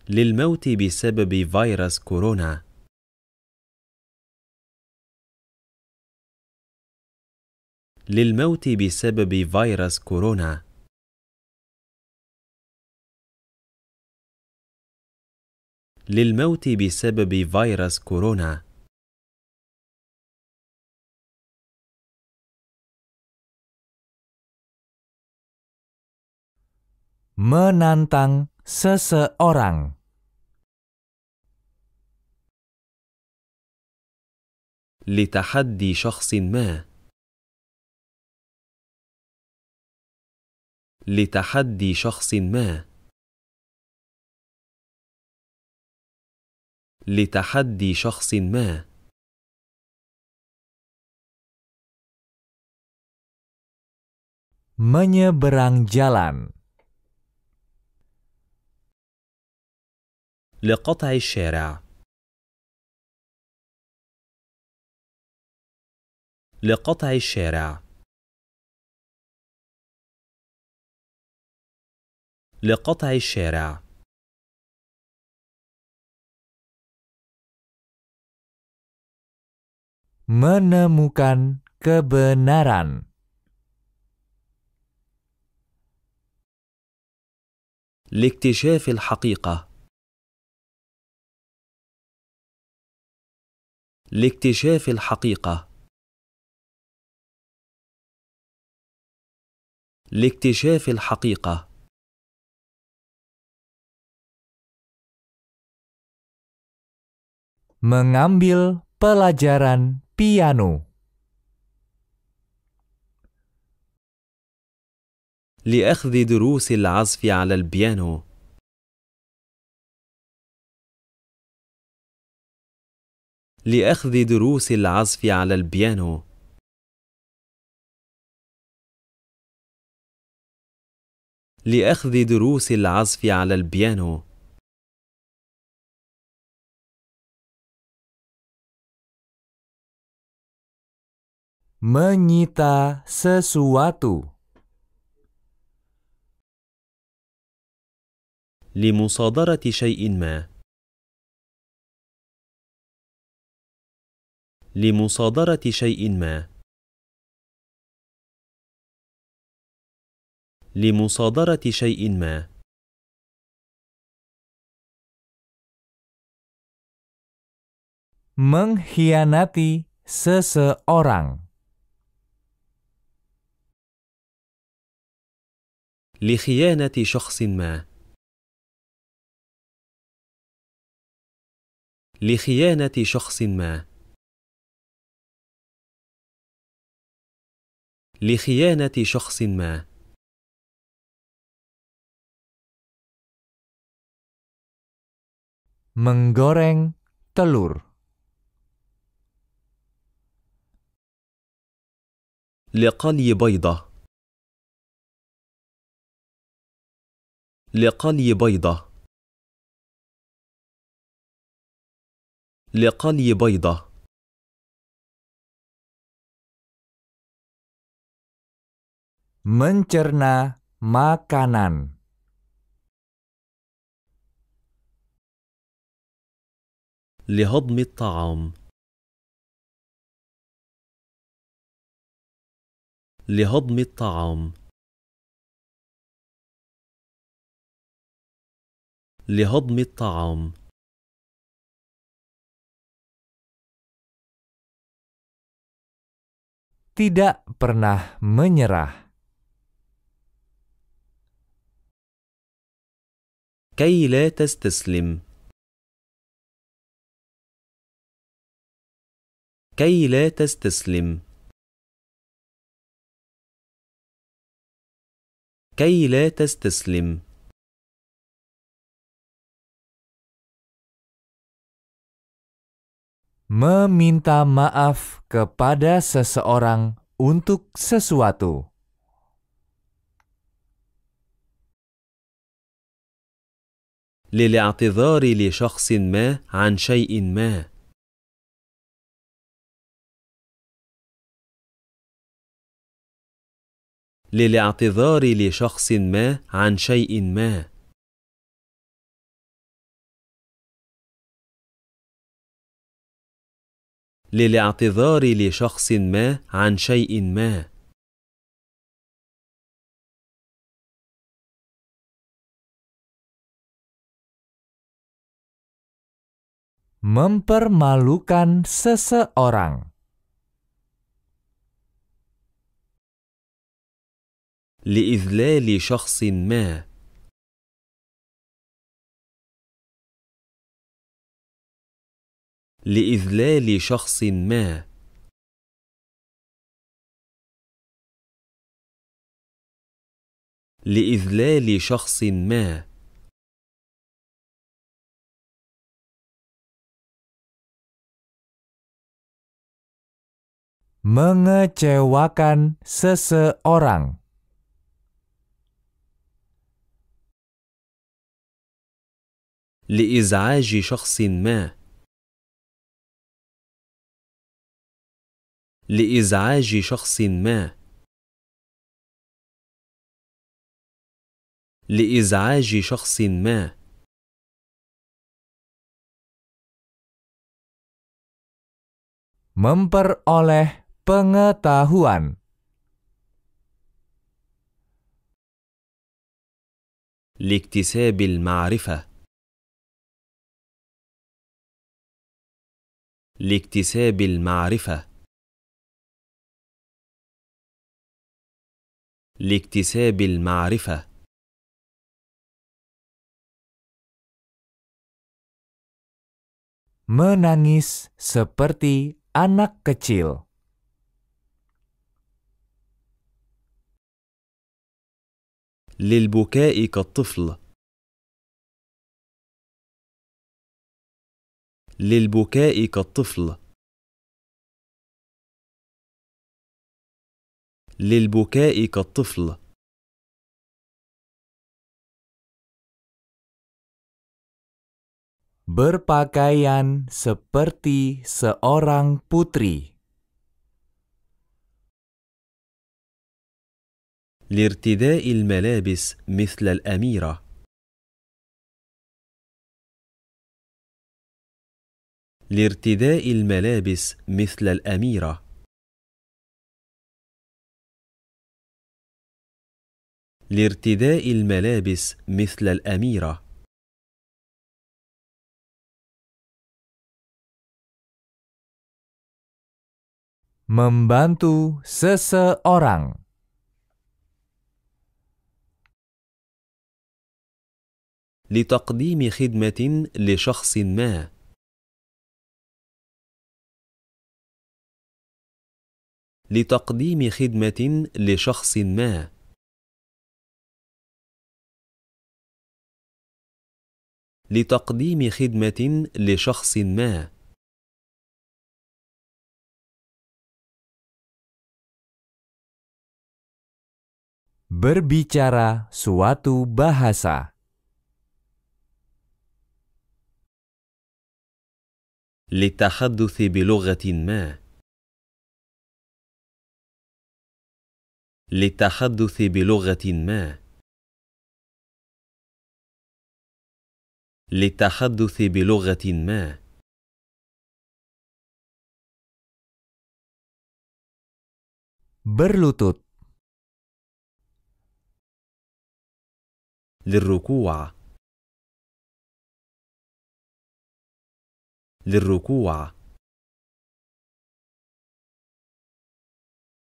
للموت بسبب فيروس كورونا. للموت بسبب فيروس كورونا. للموت بسبب فيروس كورونا menantang seseorang. لتحدي شخص ما لتحدي شخص ما لتحدي شخص ما menyeberang jalan لقطع الشارع لقطع الشارع لقطع الشارع menemukan kebenaran لاكتشاف الحقيقه لاكتشاف الحقيقة لاكتشاف الحقيقة mengambil pelajaran piano لأخذ دروس العزف على البيانو لأخذ دروس العزف على البيانو لأخذ دروس العزف على البيانو menyita sesuatu لمصادرة شيء ما لمصادرة شيء ما لمصادرة شيء ما mengkhianati seseorang لخيانة شخص ما لخيانة شخص ما لخيانة شخص ما menggoreng telur لقلي بيضة لقلي بيضة لقلي بيضة mencerna makanan. لهضم الطعام لهضم الطعام لهضم الطعام tidak pernah menyerah كي لا تستسلم كي لا تستسلم كي لا تستسلم meminta maaf kepada seseorang untuk sesuatu. للاعتذار لشخص ما عن شيء ما للاعتذار لشخص ما عن شيء ما للاعتذار لشخص ما عن شيء ما mempermalukan seseorang. لإذلال شخص ما لإذلال شخص ما لإذلال شخص ما mengecewakan seseorang. لإزعاج شخص ما لإزعاج شخص ما لإزعاج شخص ما memperoleh Pengetahuan لاكتساب المعرفة لاكتساب المعرفة لاكتساب المعرفة menangis seperti anak kecil للبكاء كالطفل للبكاء كالطفل للبكاء كالطفل berpakaian seperti seorang putri لارتداء الملابس مثل الأميرة لارتداء الملابس مثل الأميرة لارتداء الملابس مثل الأميرة membantu seseorang لتقديم خدمة لشخص ما لتقديم خدمة لشخص ما لتقديم خدمة لشخص ما Berbicara suatu bahasa للتحدث بلغة ما للتحدث بلغة ما للتحدث بلغة ما berlutut للركوع للركوع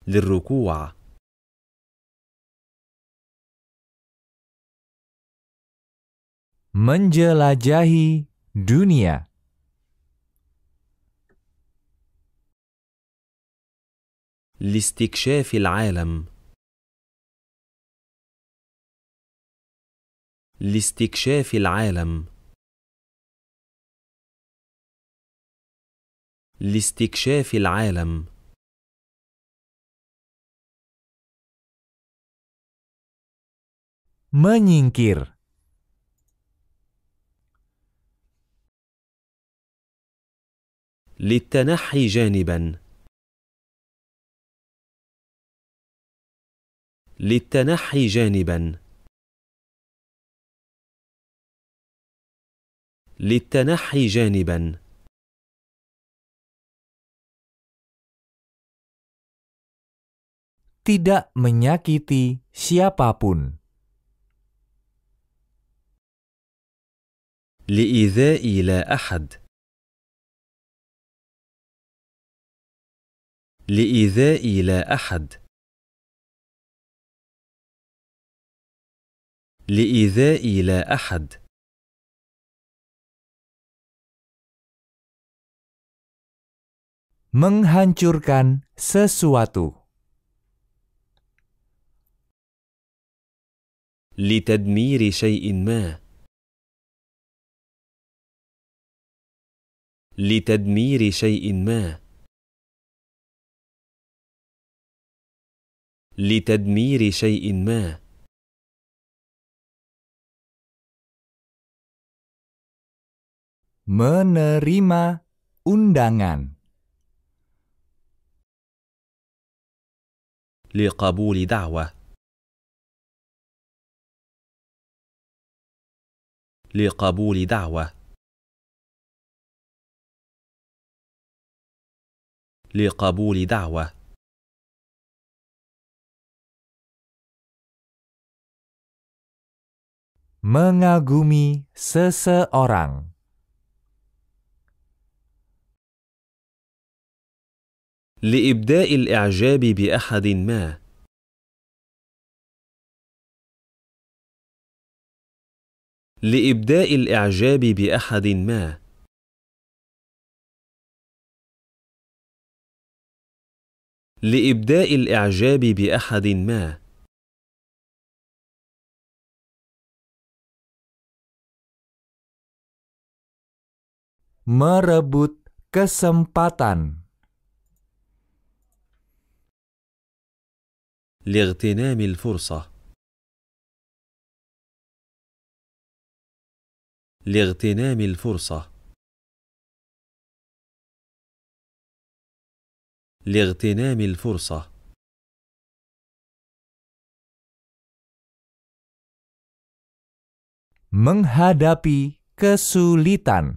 للركوع menjelajahi dunia لاستكشاف العالم لاستكشاف العالم لاستكشاف العالم menyingkir للتنحي جانبا للتنحي جانبا للتنحي جانبا tidak menyakiti siapapun. لإيذاء لا أحد لإيذاء لا أحد لإيذاء لا أحد menghancurkan sesuatu لتدمير شيء ما لتدمير شيء ما لتدمير شيء ما menerima undangan لقبول دعوه لقبول دعوة لقبول دعوة mengagumi seseorang لإبداء الإعجاب بأحد ما لابداء الاعجاب باحد ما لابداء الاعجاب باحد ما merebut kesempatan لاغتنام الفرصه لاغتنام الفرصة لاغتنام الفرصه menghadapi kesulitan.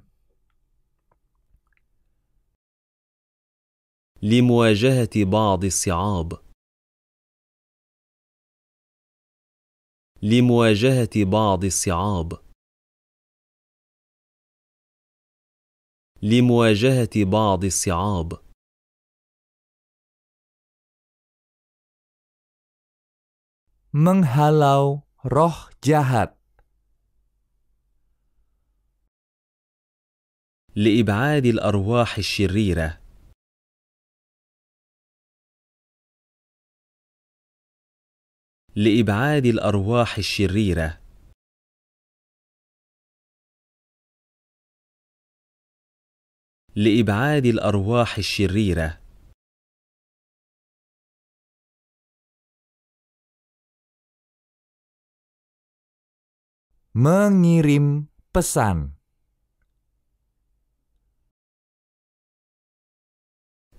لمواجهة بعض الصعاب. لمواجهة بعض الصعاب. لمواجهه بعض الصعاب menghalau roh jahat لابعاد الارواح الشريره لابعاد الارواح الشريره لابعاد الارواح الشريره mengirim pesan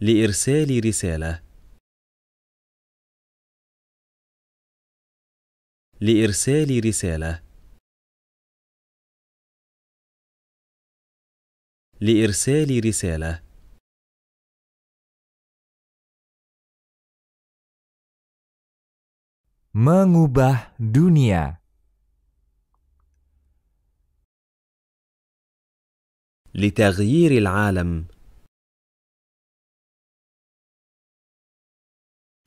لارسال رساله لارسال رساله لإرسال رسالة mengubah dunia لتغيير العالم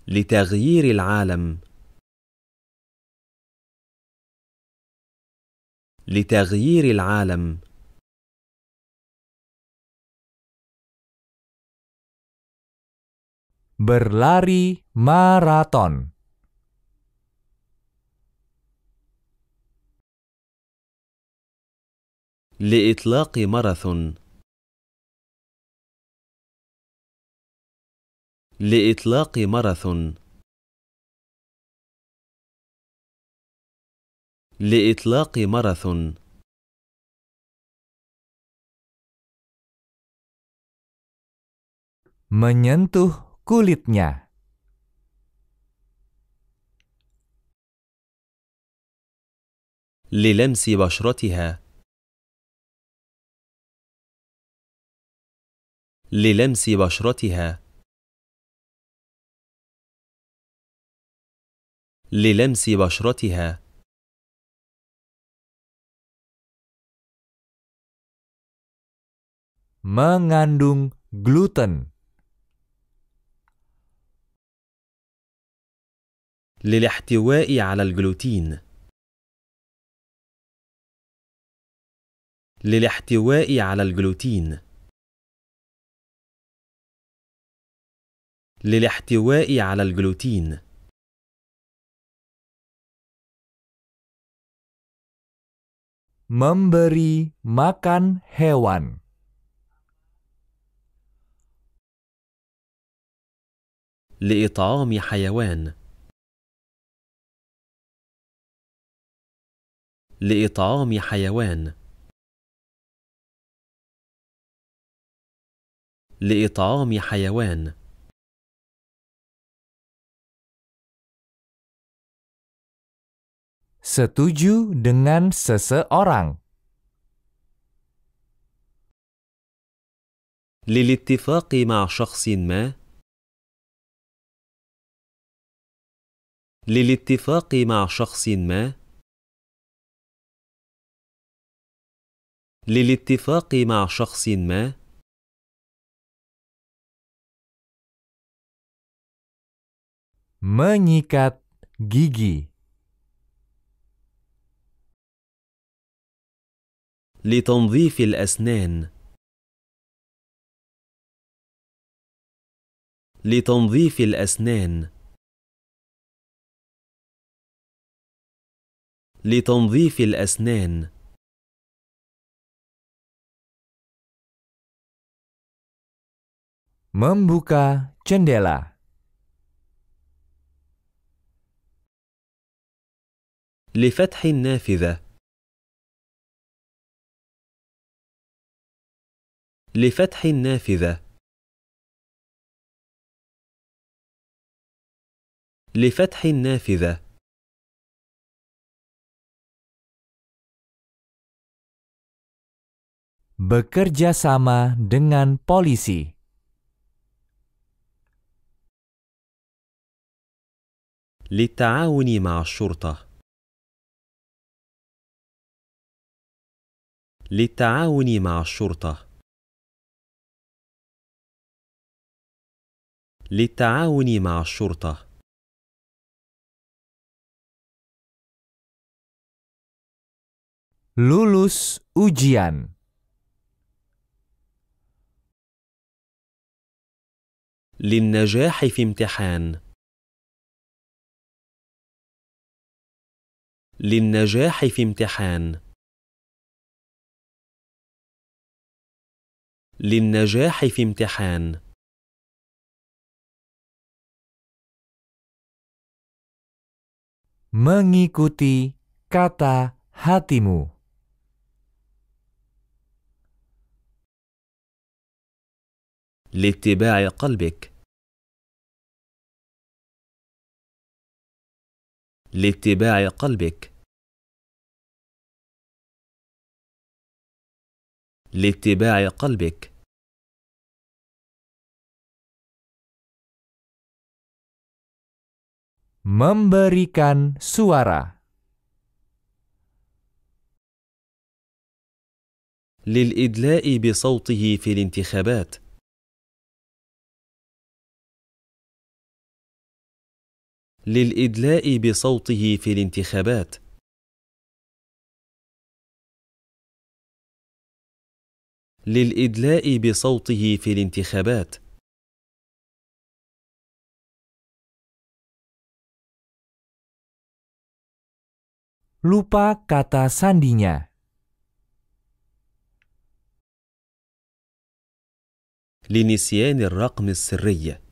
لتغيير العالم لتغيير العالم berlari maraton. لإطلاق ماراثون لإطلاق ماراثون لإطلاق ماراثون menyentuh kulitnya. للمس بشرتها للمس بشرتها للمس بشرتها mengandung gluten للاحتواء على الجلوتين للاحتواء على الجلوتين للاحتواء على الجلوتين memberi makan hewan لإطعام حيوان لإطعام حيوان لإطعام حيوان setuju dengan seseorang للاتفاق مع شخص ما للاتفاق مع شخص ما للاتفاق مع شخص ما menyikat gigi لتنظيف الأسنان لتنظيف الأسنان لتنظيف الأسنان Membuka jendela. لفتح النافذة لفتح النافذة لفتح النافذة bekerja sama dengan polisi للتعاون مع الشرطة للتعاون مع الشرطة للتعاون مع الشرطة لولوس أوجيان للنجاح في امتحان للنجاح في امتحان للنجاح في امتحان mengikuti kata hatimu لاتباع قلبك لاتباع قلبك لاتباع قلبك memberikan suara للإدلاء بصوته في الانتخابات للادلاء بصوته في الانتخابات للادلاء بصوته في الانتخابات lupa kata sandinya. لنسيان الرقم السري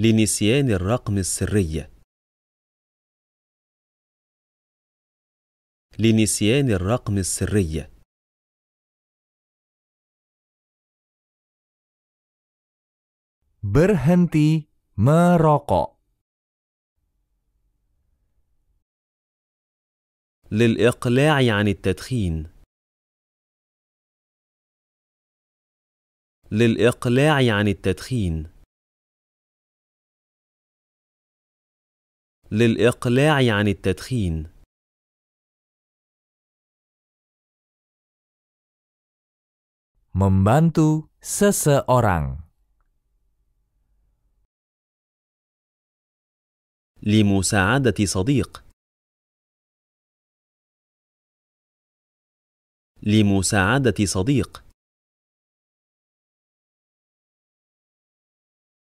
لنسيان الرقم السرية لنسيان الرقم برهنتي ما merokok للإقلاع عن التدخين للإقلاع عن التدخين للإقلاع عن التدخين membantu seseorang لمساعدة صديق لمساعدة صديق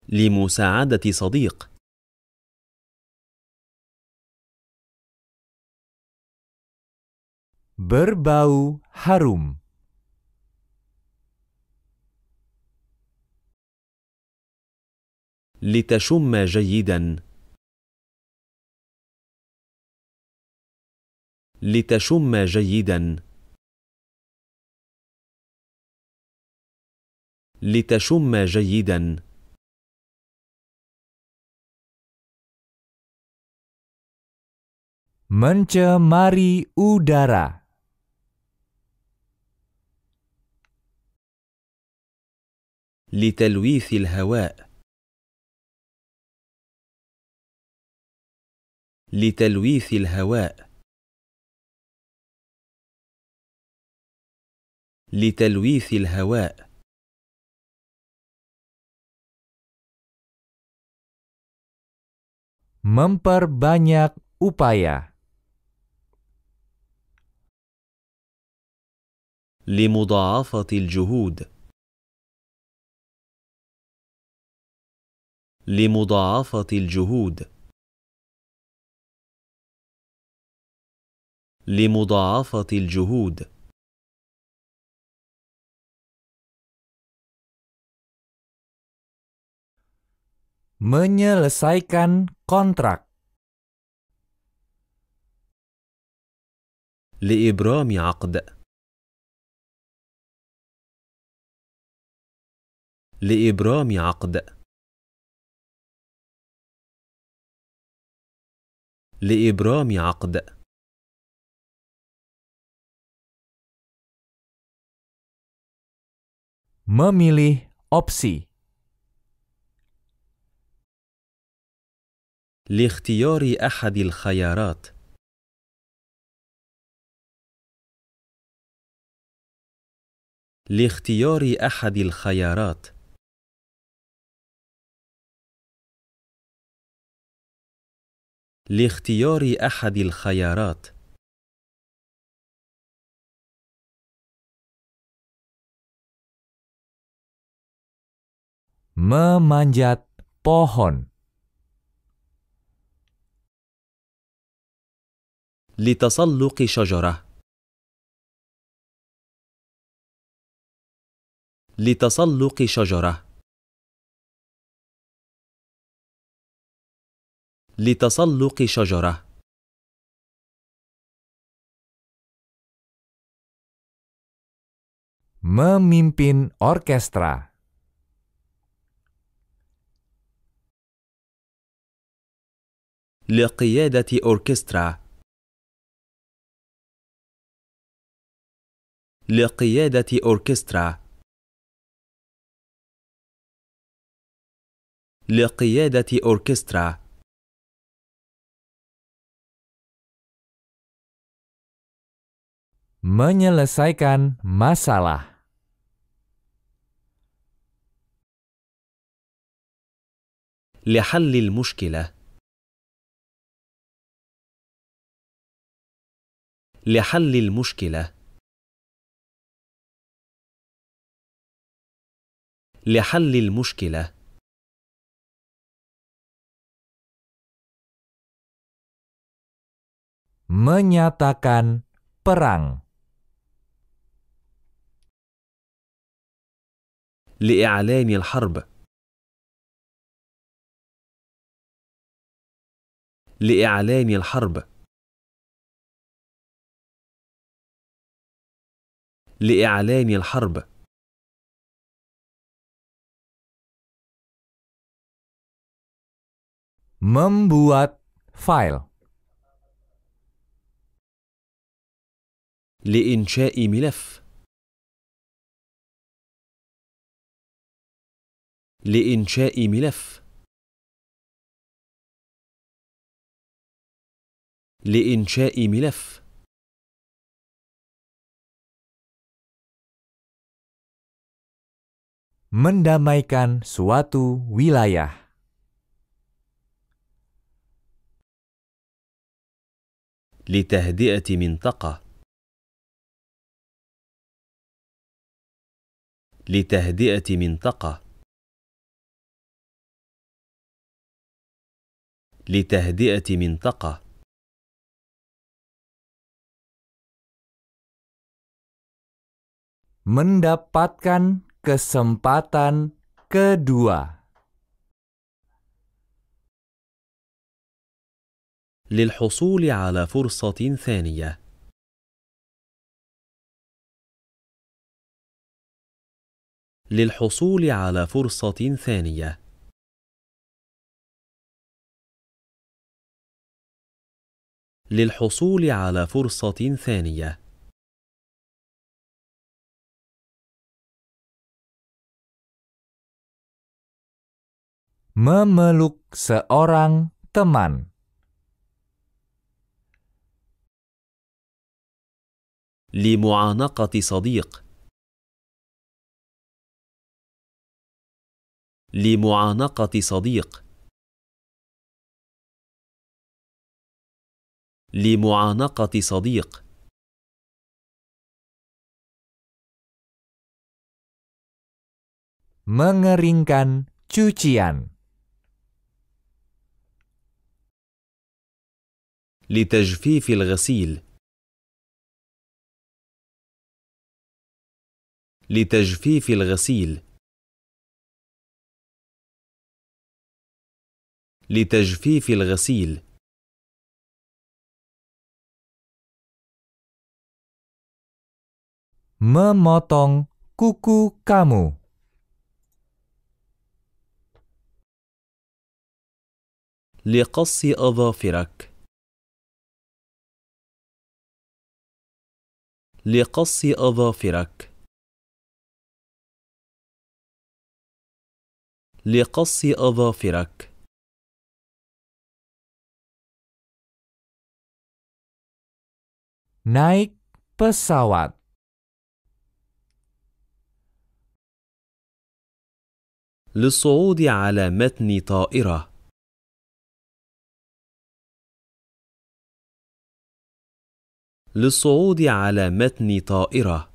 لمساعدة صديق berbau harum. لتشم جيدا لتشم جيدا لتشم جيدا منجماري udara لتلويث الهواء لتلويث الهواء لتلويث الهواء memperbanyak upaya لمضاعفة الجهود لمضاعفة الجهود لمضاعفة الجهود menyelesaikan kontrak لإبرام عقد لإبرام عقد لإبرام عقد memilih opsi لاختيار أحد الخيارات لاختيار أحد الخيارات لاختيار أحد الخيارات memanjat pohon لتسلق شجرة لتسلق شجره لتسلق شجرة memimpin orkestra لقيادة أوركسترا لقيادة أوركسترا لقيادة أوركسترا Menyelesaikan masalah. لحل المشكلة لحل المشكلة لحل المشكلة menyatakan perang لإعلان الحرب لإعلان الحرب لإعلان الحرب membuat file لإنشاء ملف لإنشاء ملف لإنشاء ملف mendamaikan suatu wilayah لتهدئة منطقة لتهدئة منطقة لتهدئة منطقة mendapatkan kesempatan kedua للحصول على فرصة ثانية للحصول على فرصة ثانية للحصول على فرصة ثانية memeluk seorang teman لمعانقة صديق لمعانقة صديق لمعانقة صديق mengeringkan cucian لتجفيف الغسيل لتجفيف الغسيل لتجفيف الغسيل memotong kuku kamu. لقص أظافرك لقص أظافرك لقص أظافرك naik pesawat للصعود على متن طائرة للصعود على متن طائرة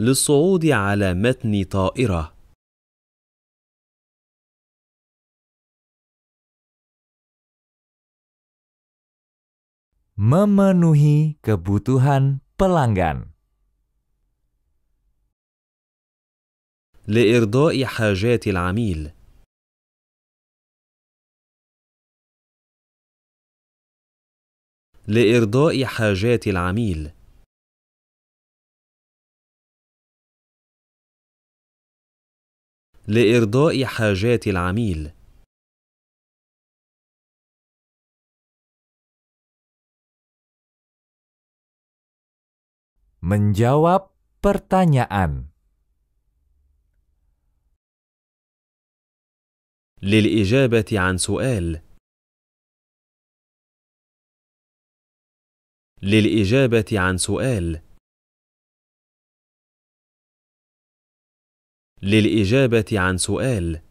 للصعود على متن طائرة memenuhi kebutuhan pelanggan لارضاء حاجات العميل لارضاء حاجات العميل لارضاء حاجات العميل menjawab pertanyaan للإجابة عن سؤال للإجابة عن سؤال للإجابة عن سؤال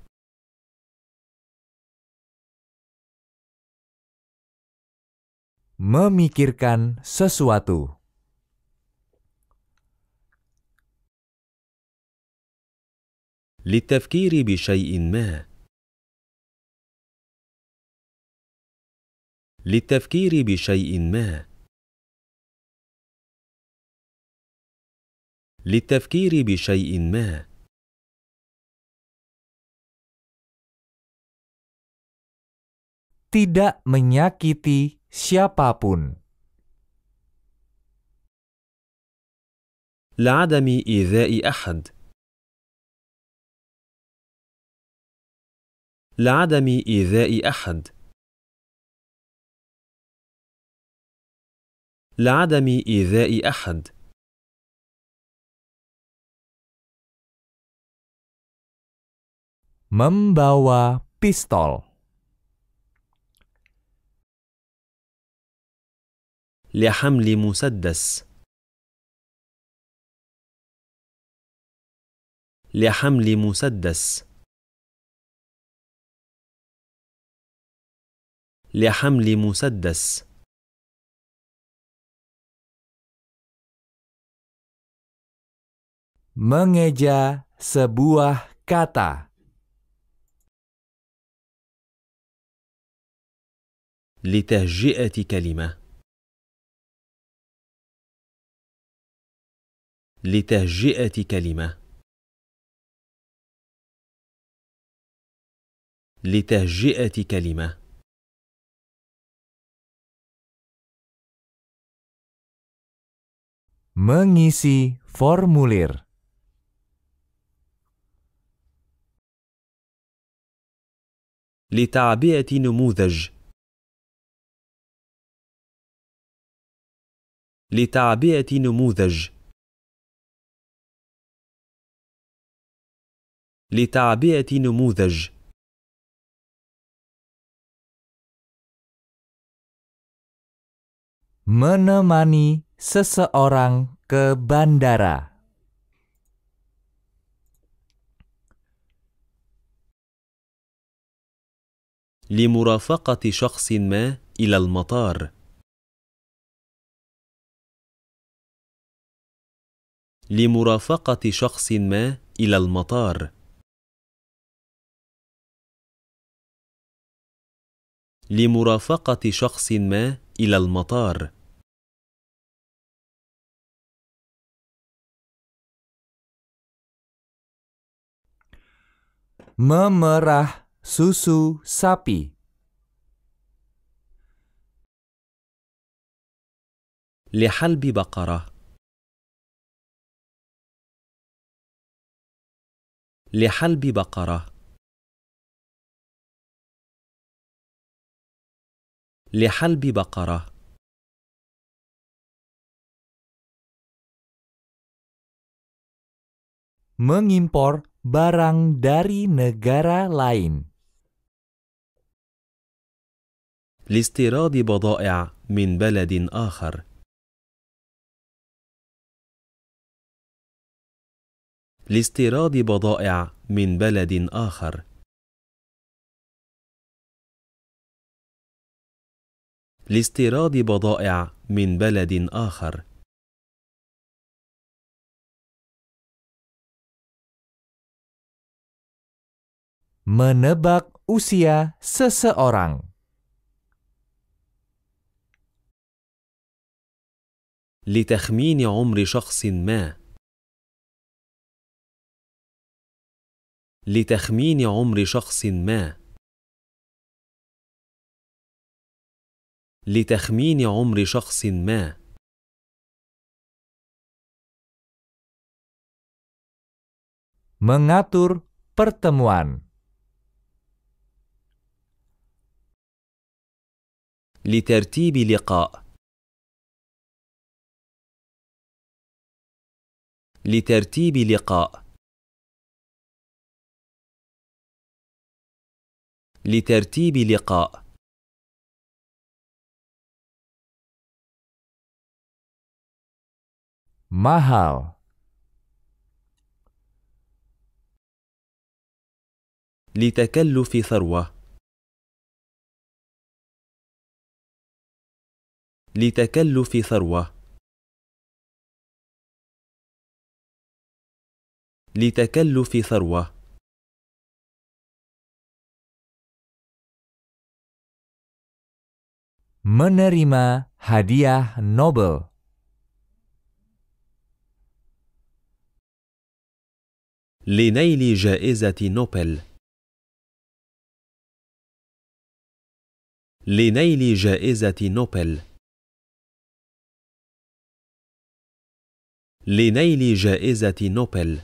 memikirkan sesuatu للتفكير بشيء ما للتفكير بشيء ما للتفكير بشيء ما tidak menyakiti siapapun لعدم إيذاء أحد لعدم إيذاء أحد لعدم إيذاء أحد membawa pistol لحمل مسدس لحمل مسدس لحمل مسدس Mengeja sebuah kata, litaji etika lima. Litaji etika lima, mengisi formulir. لتعبئة نموذج لتعبئة نموذج لتعبئة نموذج menemani seseorang ke bandara لمرافقة شخص ما إلى المطار لمرافقة شخص ما إلى المطار لمرافقة شخص ما إلى المطار ما مرح susu sapi. لحلب بقرة لحلب بقرة لحلب بقرة mengimpor barang dari negara lain لاستيراد بضائع من بلد آخر. لاستيراد بضائع من بلد آخر. لاستيراد بضائع من بلد آخر. menebak usia seseorang لتخمين عمر شخص ما لتخمين عمر شخص ما لتخمين عمر شخص ما mengatur pertemuan لترتيب لقاء لترتيب لقاء لترتيب لقاء مهال لتكلف ثروة لتكلف ثروه لتكلف ثروه menerima hadiah Nobel. لنيل جائزة نوبل لنيل جائزة نوبل لنيل جائزة نوبل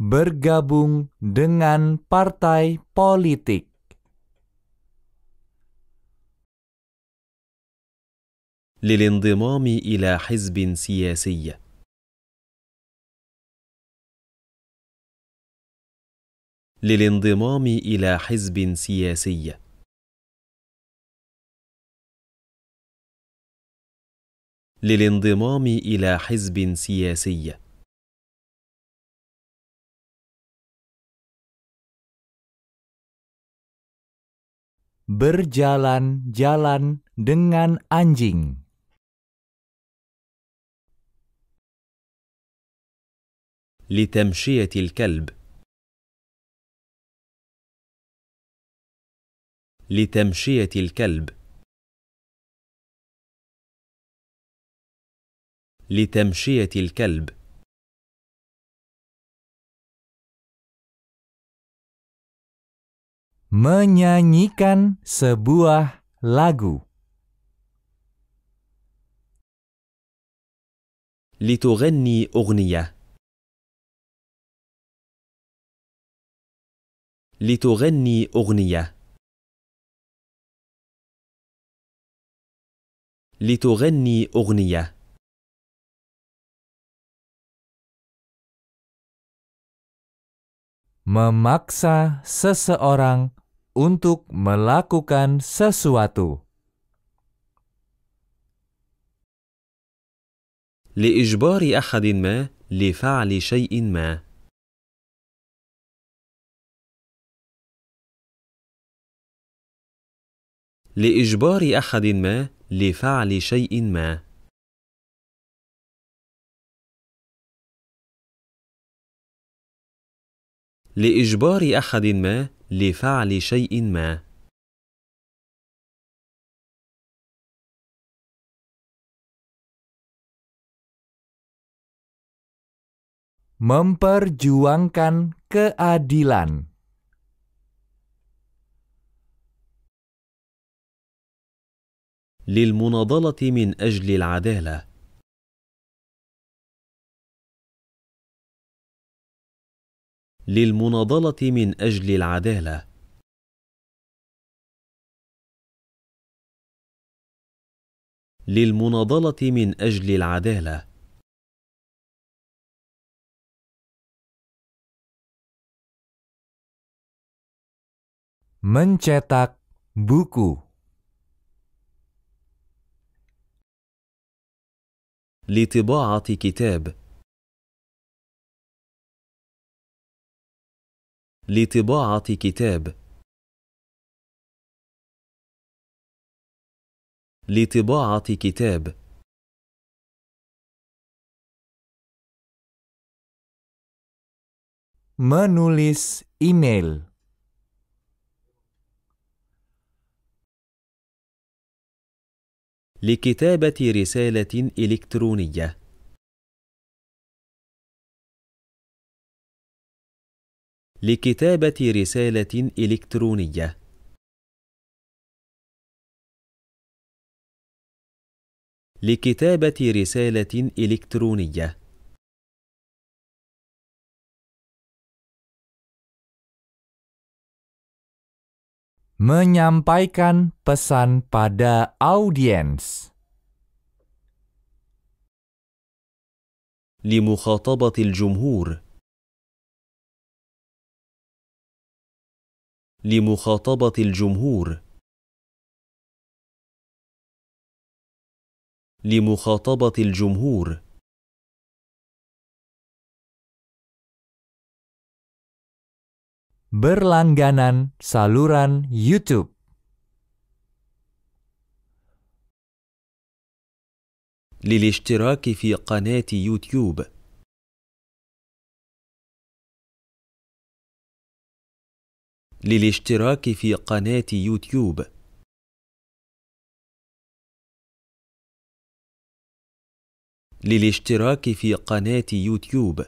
bergabung dengan partai politik. للانضمام إلى حزب سياسي للانضمام إلى حزب سياسي للانضمام إلى حزب سياسي berjalan-jalan dengan anjing. لتمشية الكلب لتمشية الكلب لتمشية الكلب menyanyikan sebuah lagu. لتغني أغنية لتغني أغنية لتغني أغنية memaksa seseorang untuk melakukan sesuatu. لإجبار أحد ما لفعل شيء ما. لإجبار أحد ما لفعل شيء ما. لإجبار أحد ما لفعل شيء ما memperjuangkan keadilan للمناضلة من أجل العدالة للمناضله من اجل العداله للمناضله من اجل العداله mencetak buku لطباعه كتاب لطباعة كتاب لطباعة كتاب menulis email لكتابة رسالة إلكترونية لكتابة رسالة إلكترونية لكتابة رسالة إلكترونية menyampaikan pesan pada audiens لمخاطبة الجمهور لمخاطبة الجمهور لمخاطبة الجمهور berlangganan saluran YouTube. للاشتراك في قناة يوتيوب للاشتراك في قناة يوتيوب للاشتراك في قناة يوتيوب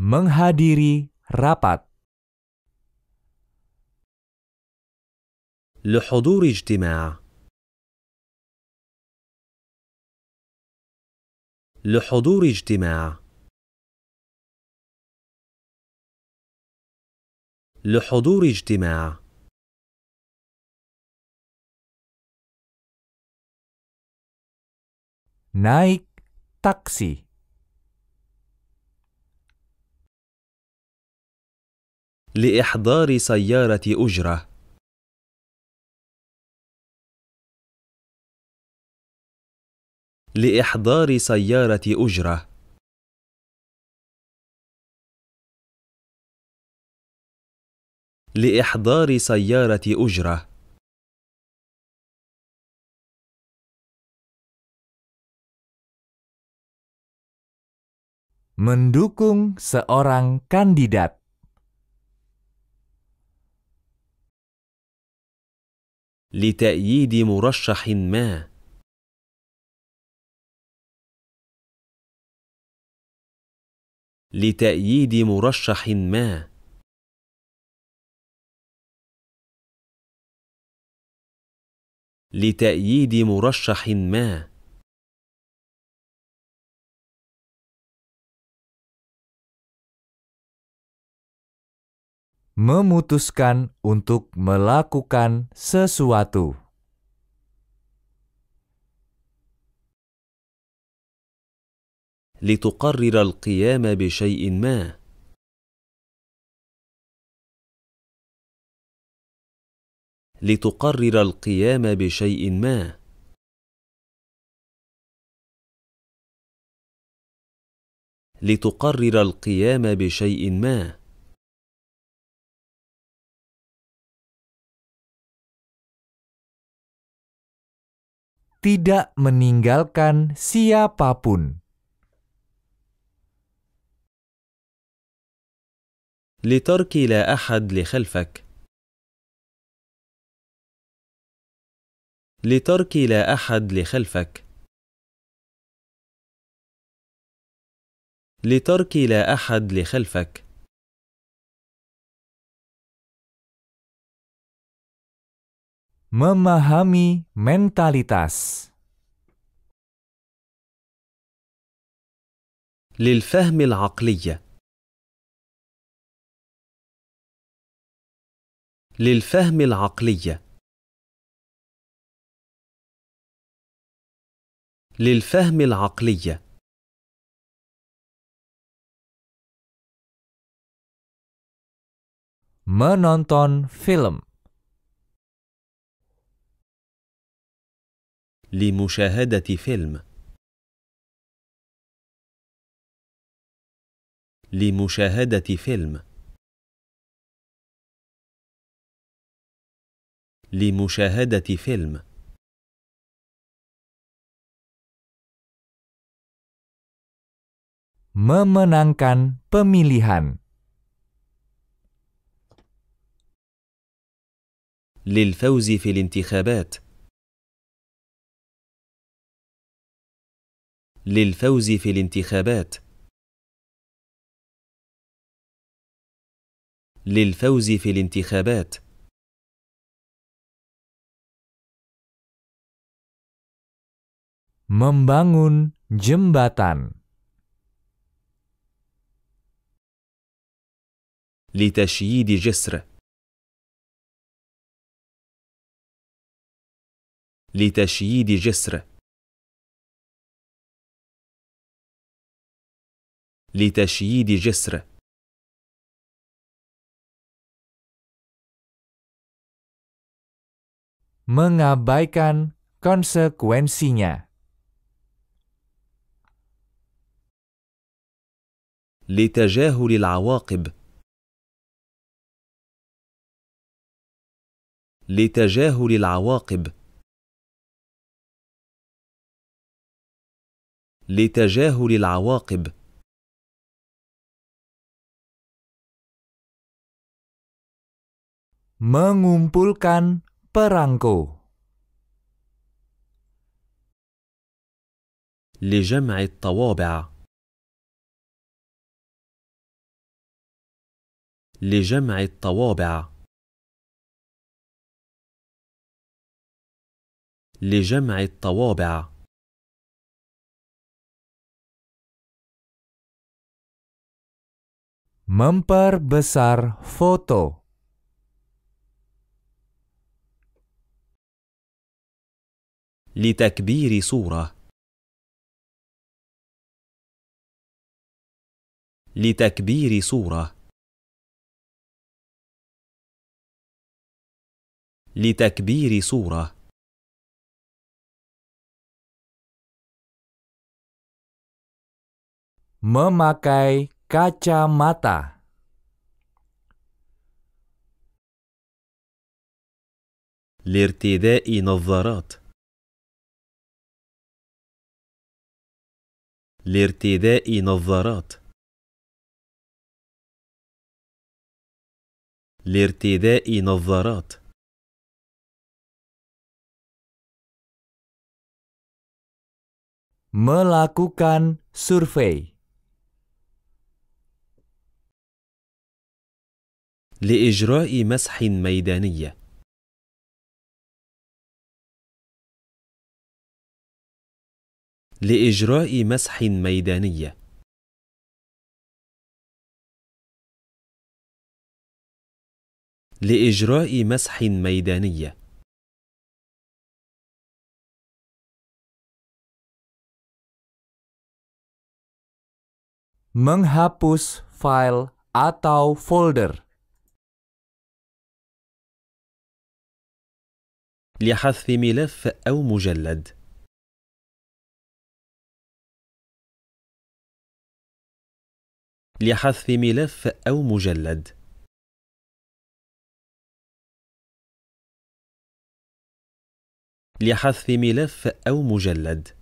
menghadiri rapat لحضور اجتماع لحضور اجتماع لحضور اجتماع نايك تاكسي لإحضار سيارة أجرة لإحضار سيارة أجرة لإحضار سيارة أجرة mendukung seorang kandidat لتأييد مرشح ما لتأييد مرشح ما لتأييد مرشح ما memutuskan untuk melakukan sesuatu لتقرر القيام بشيء ما لتقرر القيام بشيء ما لتقرر القيام بشيء ما tidak meninggalkan siapapun لترك لا أحد لخلفك لترك لا أحد لخلفك لترك لا أحد لخلفك memahami mentalitas للفهم العقليه للفهم العقلي للفهم العقلي menonton film لمشاهدة فيلم لمشاهدة فيلم لمشاهدة فيلم memenangkan pemilihan للفوز في الانتخابات للفوز في الانتخابات للفوز في الانتخابات Membangun jembatan. لتشييد جسر لتشييد جسر لتشييد جسر mengabaikan konsekuensinya لتجاهل العواقب لتجاهل العواقب لتجاهل العواقب mengumpulkan perangko لجمع الطوابع لجمع الطوابع لجمع الطوابع بسار فوتو لتكبير صورة لتكبير صورة لتكبير صورة memakai kacamata لارتداء نظارات لارتداء نظارات لارتداء نظارات melakukan survei لإجراء مسح ميداني. لإجراء مسح ميداني. لإجراء مسح ميداني. menghapus file atau folder. لحذف ملف أو مجلد لحذف ملف أو مجلد لحذف ملف أو مجلد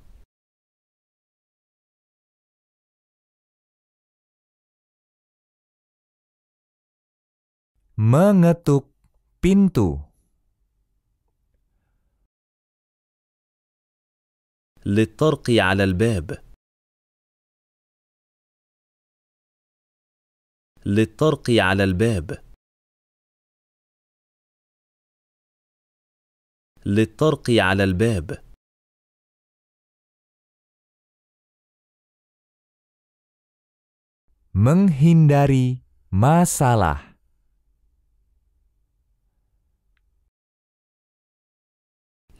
mengetuk pintu. للطرق على الباب. للطرق على الباب. للطرق على الباب. menghindari masalah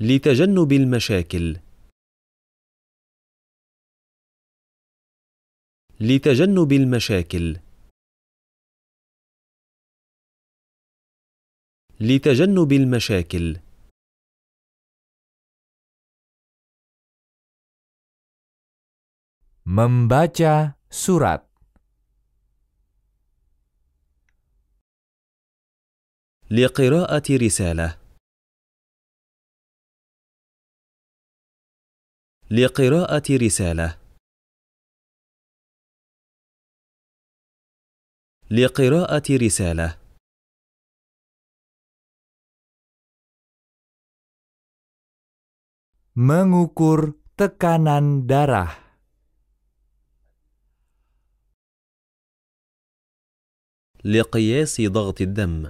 لتجنب المشاكل لتجنب المشاكل لتجنب المشاكل membaca surat لقراءة رسالة لقراءة رسالة لقراءة رسالة mengukur tekanan darah لقياس ضغط الدم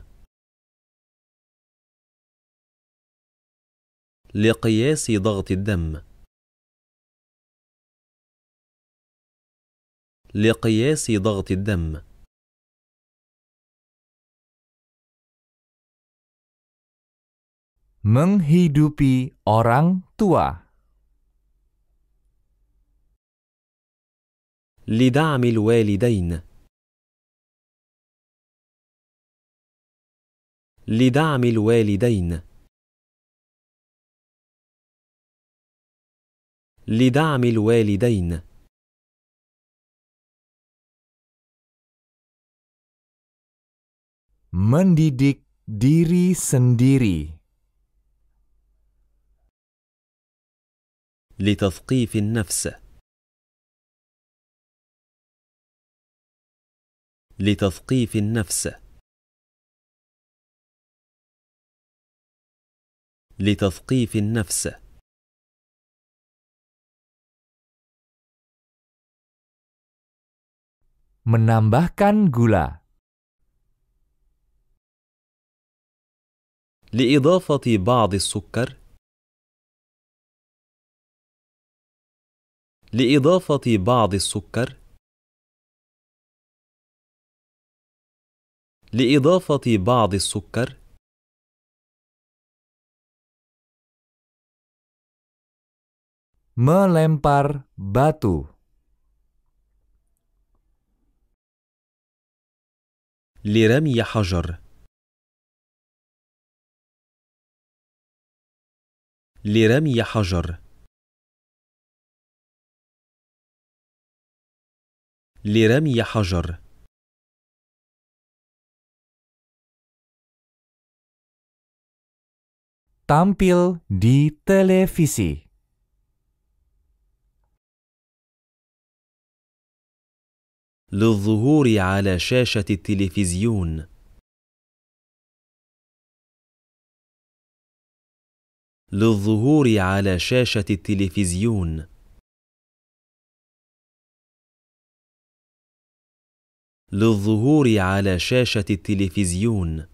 لقياس ضغط الدم لقياس ضغط الدم menghidupi orang tua لدعم الوالدين لدعم الوالدين لدعم الوالدين mendidik diri sendiri. لتثقيف النفس لتثقيف النفس لتثقيف النفس menambahkan gula لإضافة بعض السكر لإضافة بعض السكر لإضافة بعض السكر melempar batu لرمي حجر لرمي حجر لرمي حجر تامبيل دي televisi للظهور على شاشة التلفزيون للظهور على شاشة التلفزيون للظهور على شاشة التلفزيون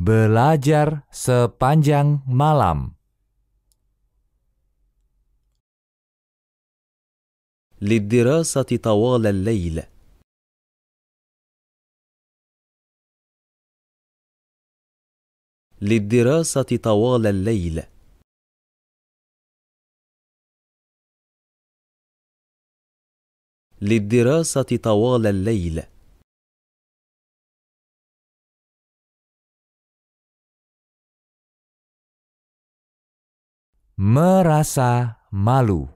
belajar sepanjang malam للدراسة طوال الليل للدراسة طوال الليل للدراسة طوال الليل merasa malu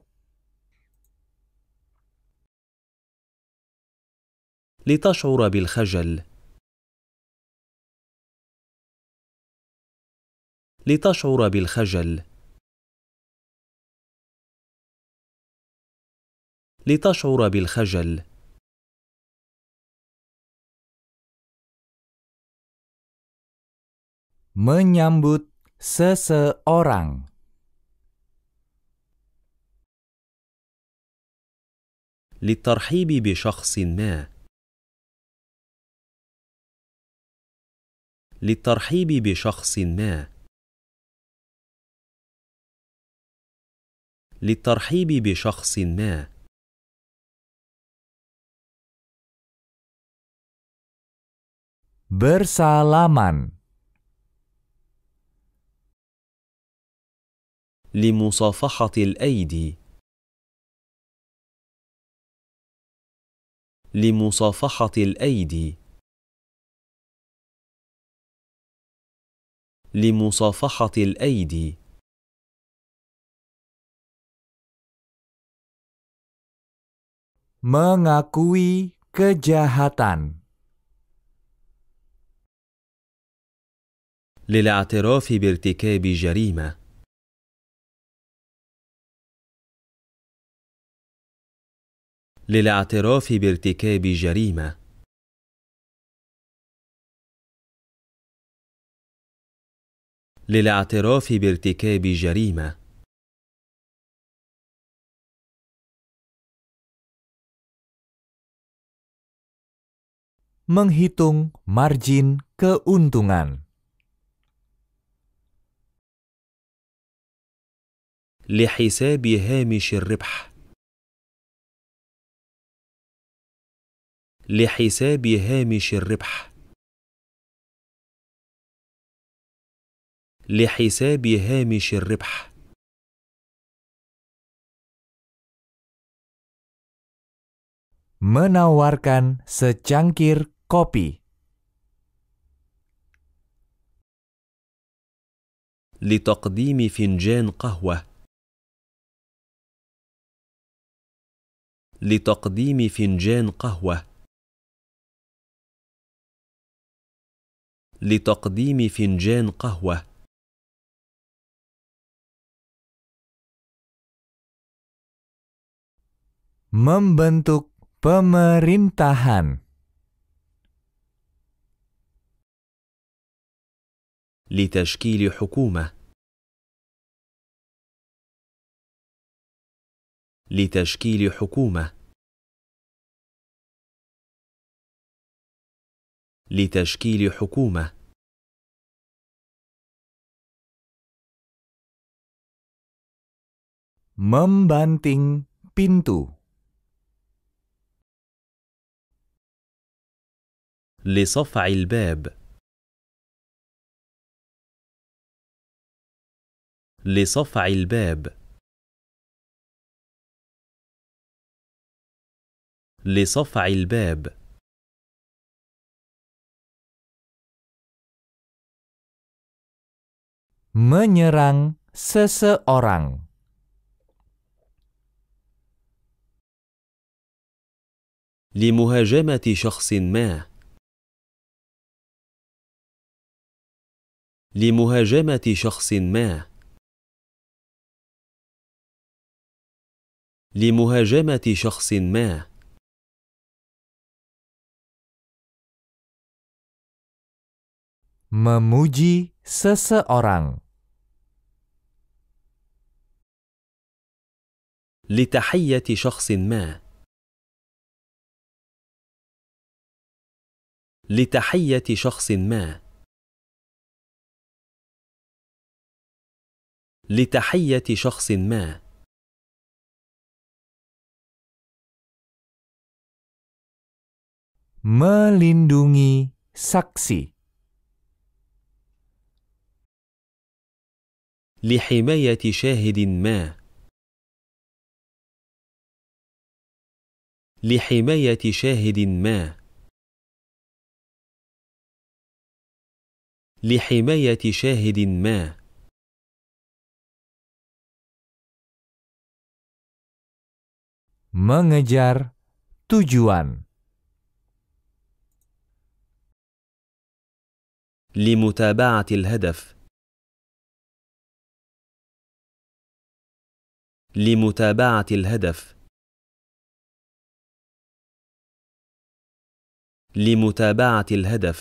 لتشعر بالخجل لتشعر بالخجل لتشعر بالخجل menyambut seseorang للترحيب بشخص ما للترحيب بشخص ما للترحيب بشخص ما bersalaman لمصافحة الأيدي لمصافحة الأيدي لمصافحة الأيدي mengakui kejahatan للاعتراف بارتكاب جريمه للاعتراف بارتكاب جريمه للاعتراف بارتكاب جريمه menghitung margin keuntungan. لحساب هامش الربح لحساب هامش الربح لحساب هامش الربح menawarkan secangkir كوبي لتقديم فنجان قهوة لتقديم فنجان قهوة لتقديم فنجان قهوة membentuk pemerintahan لتشكيل حكومة لتشكيل حكومة لتشكيل حكومة membanting pintu لصفع الباب لصفع الباب لصفع الباب menyerang seseorang لمهاجمة شخص ما لمهاجمة شخص ما لمهاجمة شخص ما memuji seseorang لتحية شخص ما لتحية شخص ما لتحية شخص ما melindungi saksi. لحماية شاهد ما لحماية شاهد ما لحماية شاهد ما mengejar tujuan لمتابعة الهدف لمتابعة الهدف لمتابعة الهدف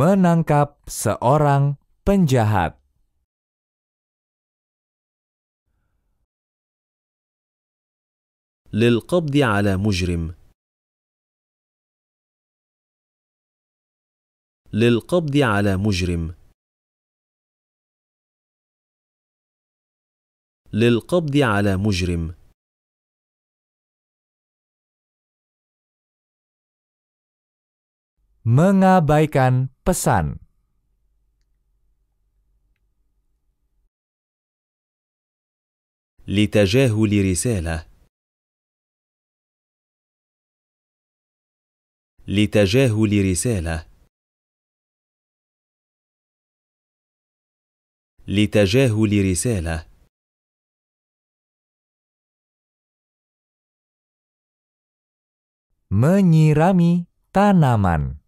menangkap seorang penjahat للقبض على مجرم للقبض على مجرم للقبض على مجرم mengabaikan pesan لتجاهل رساله لتجاهل رسالة لتجاهل رسالة menyirami tanaman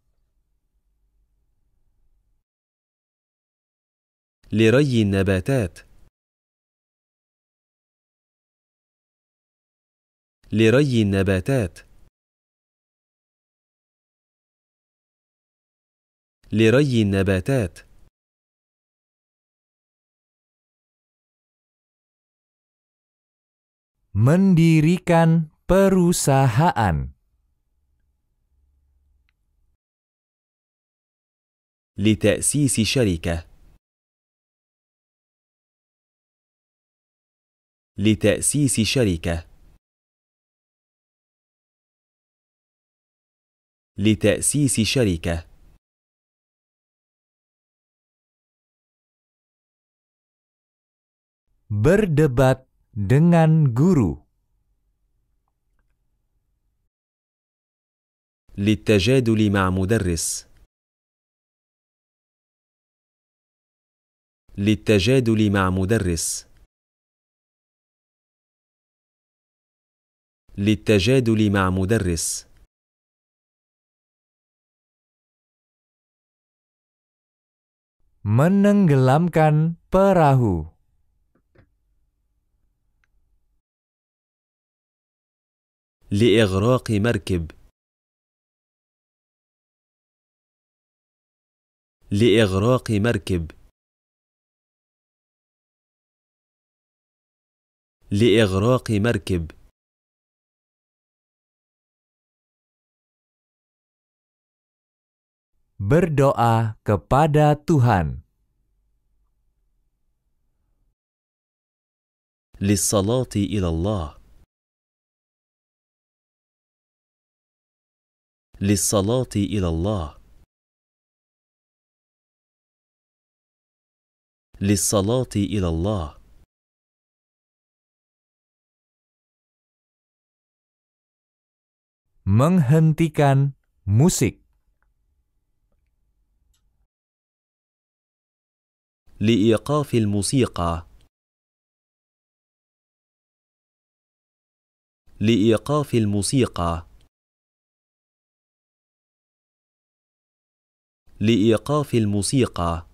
لري النباتات لري النباتات لري النباتات mendirikan perusahaan لتأسيس شركة لتأسيس شركة لتأسيس شركة berdebat dengan guru. للتجادل مع مدرس للتجادل مع مدرس للتجادل مع مدرس menenggelamkan perahu لإغراق مركب لإغراق مركب لإغراق مركب berdoa kepada Tuhan. للصلاة إلى الله للصلاة إلى الله للصلاة إلى الله menghentikan musik لإيقاف الموسيقى لإيقاف الموسيقى لإيقاف الموسيقى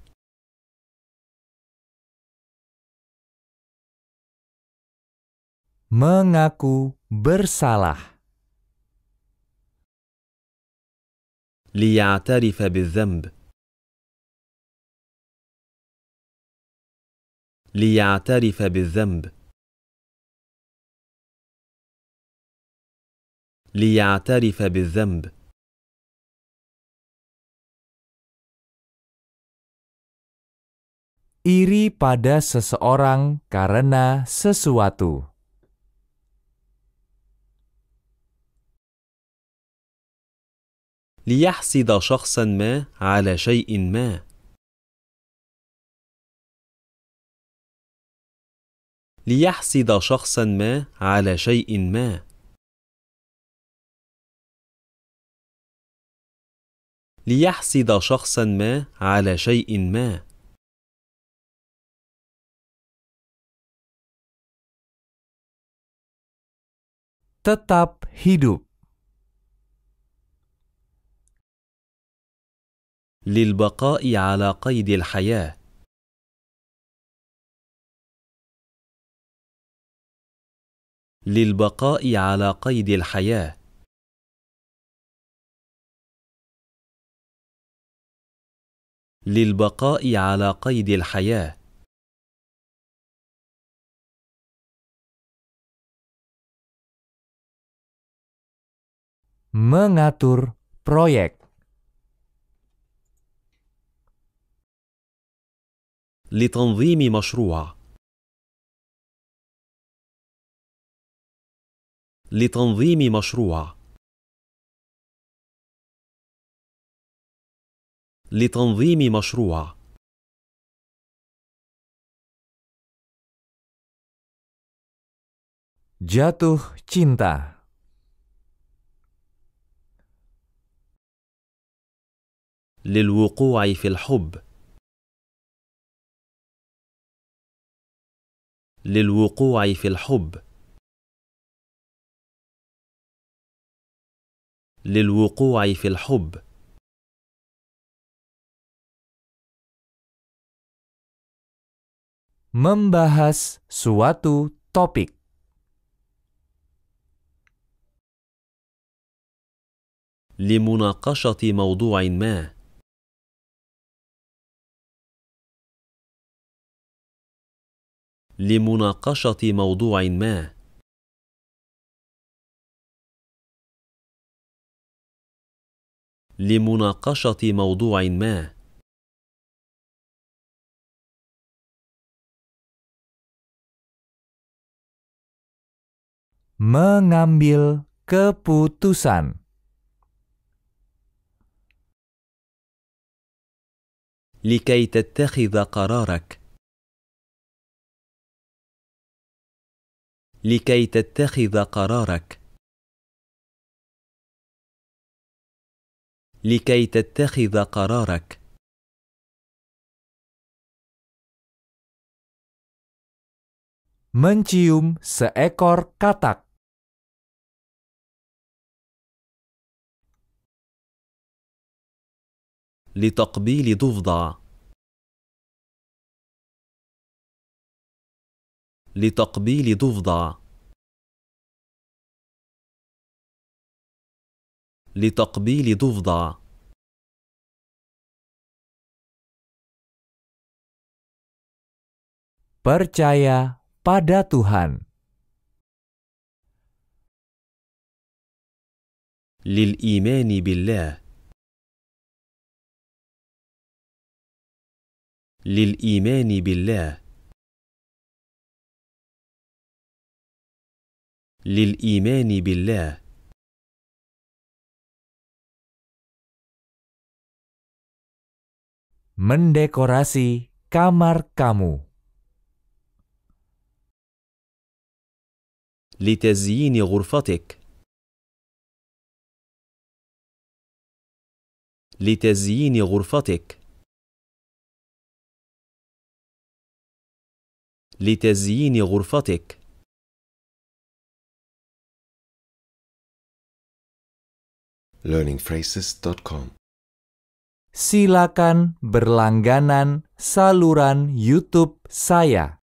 mengaku bersalah ليعترف بالذنب ليعترف بالذنب ليعترف بالذنب iri pada seseorang karena sesuatu. ليحسد شخصا ما على شيء ما ليحسد شخصا ما على شيء ما ليحسد شخصا ما على شيء ما tetap hidup. للبقاء على قيد الحياة. للبقاء على قيد الحياة. للبقاء على قيد الحياه mengatur proyek. 5. مشروع لتنظيم مشروع لتنظيم مشروع jatuh cinta للوقوع في الحب للوقوع في الحب للوقوع في الحب membahas suatu topik لمناقشة موضوع ما لمناقشه موضوع ما لمناقشه موضوع ما mengambil keputusan لكي تتخذ قرارك لكي تتخذ قرارك لكي تتخذ قرارك mencium seekor katak لتقبيل ضفدع لتقبيل ضفدع لتقبيل ضفدع Percaya pada Tuhan. للإيمان بالله للإيمان بالله للايمان بالله mendekorasi kamar kamu لتزيين غرفتك لتزيين غرفتك لتزيين غرفتك learningphrases.com. Silakan berlangganan saluran YouTube saya.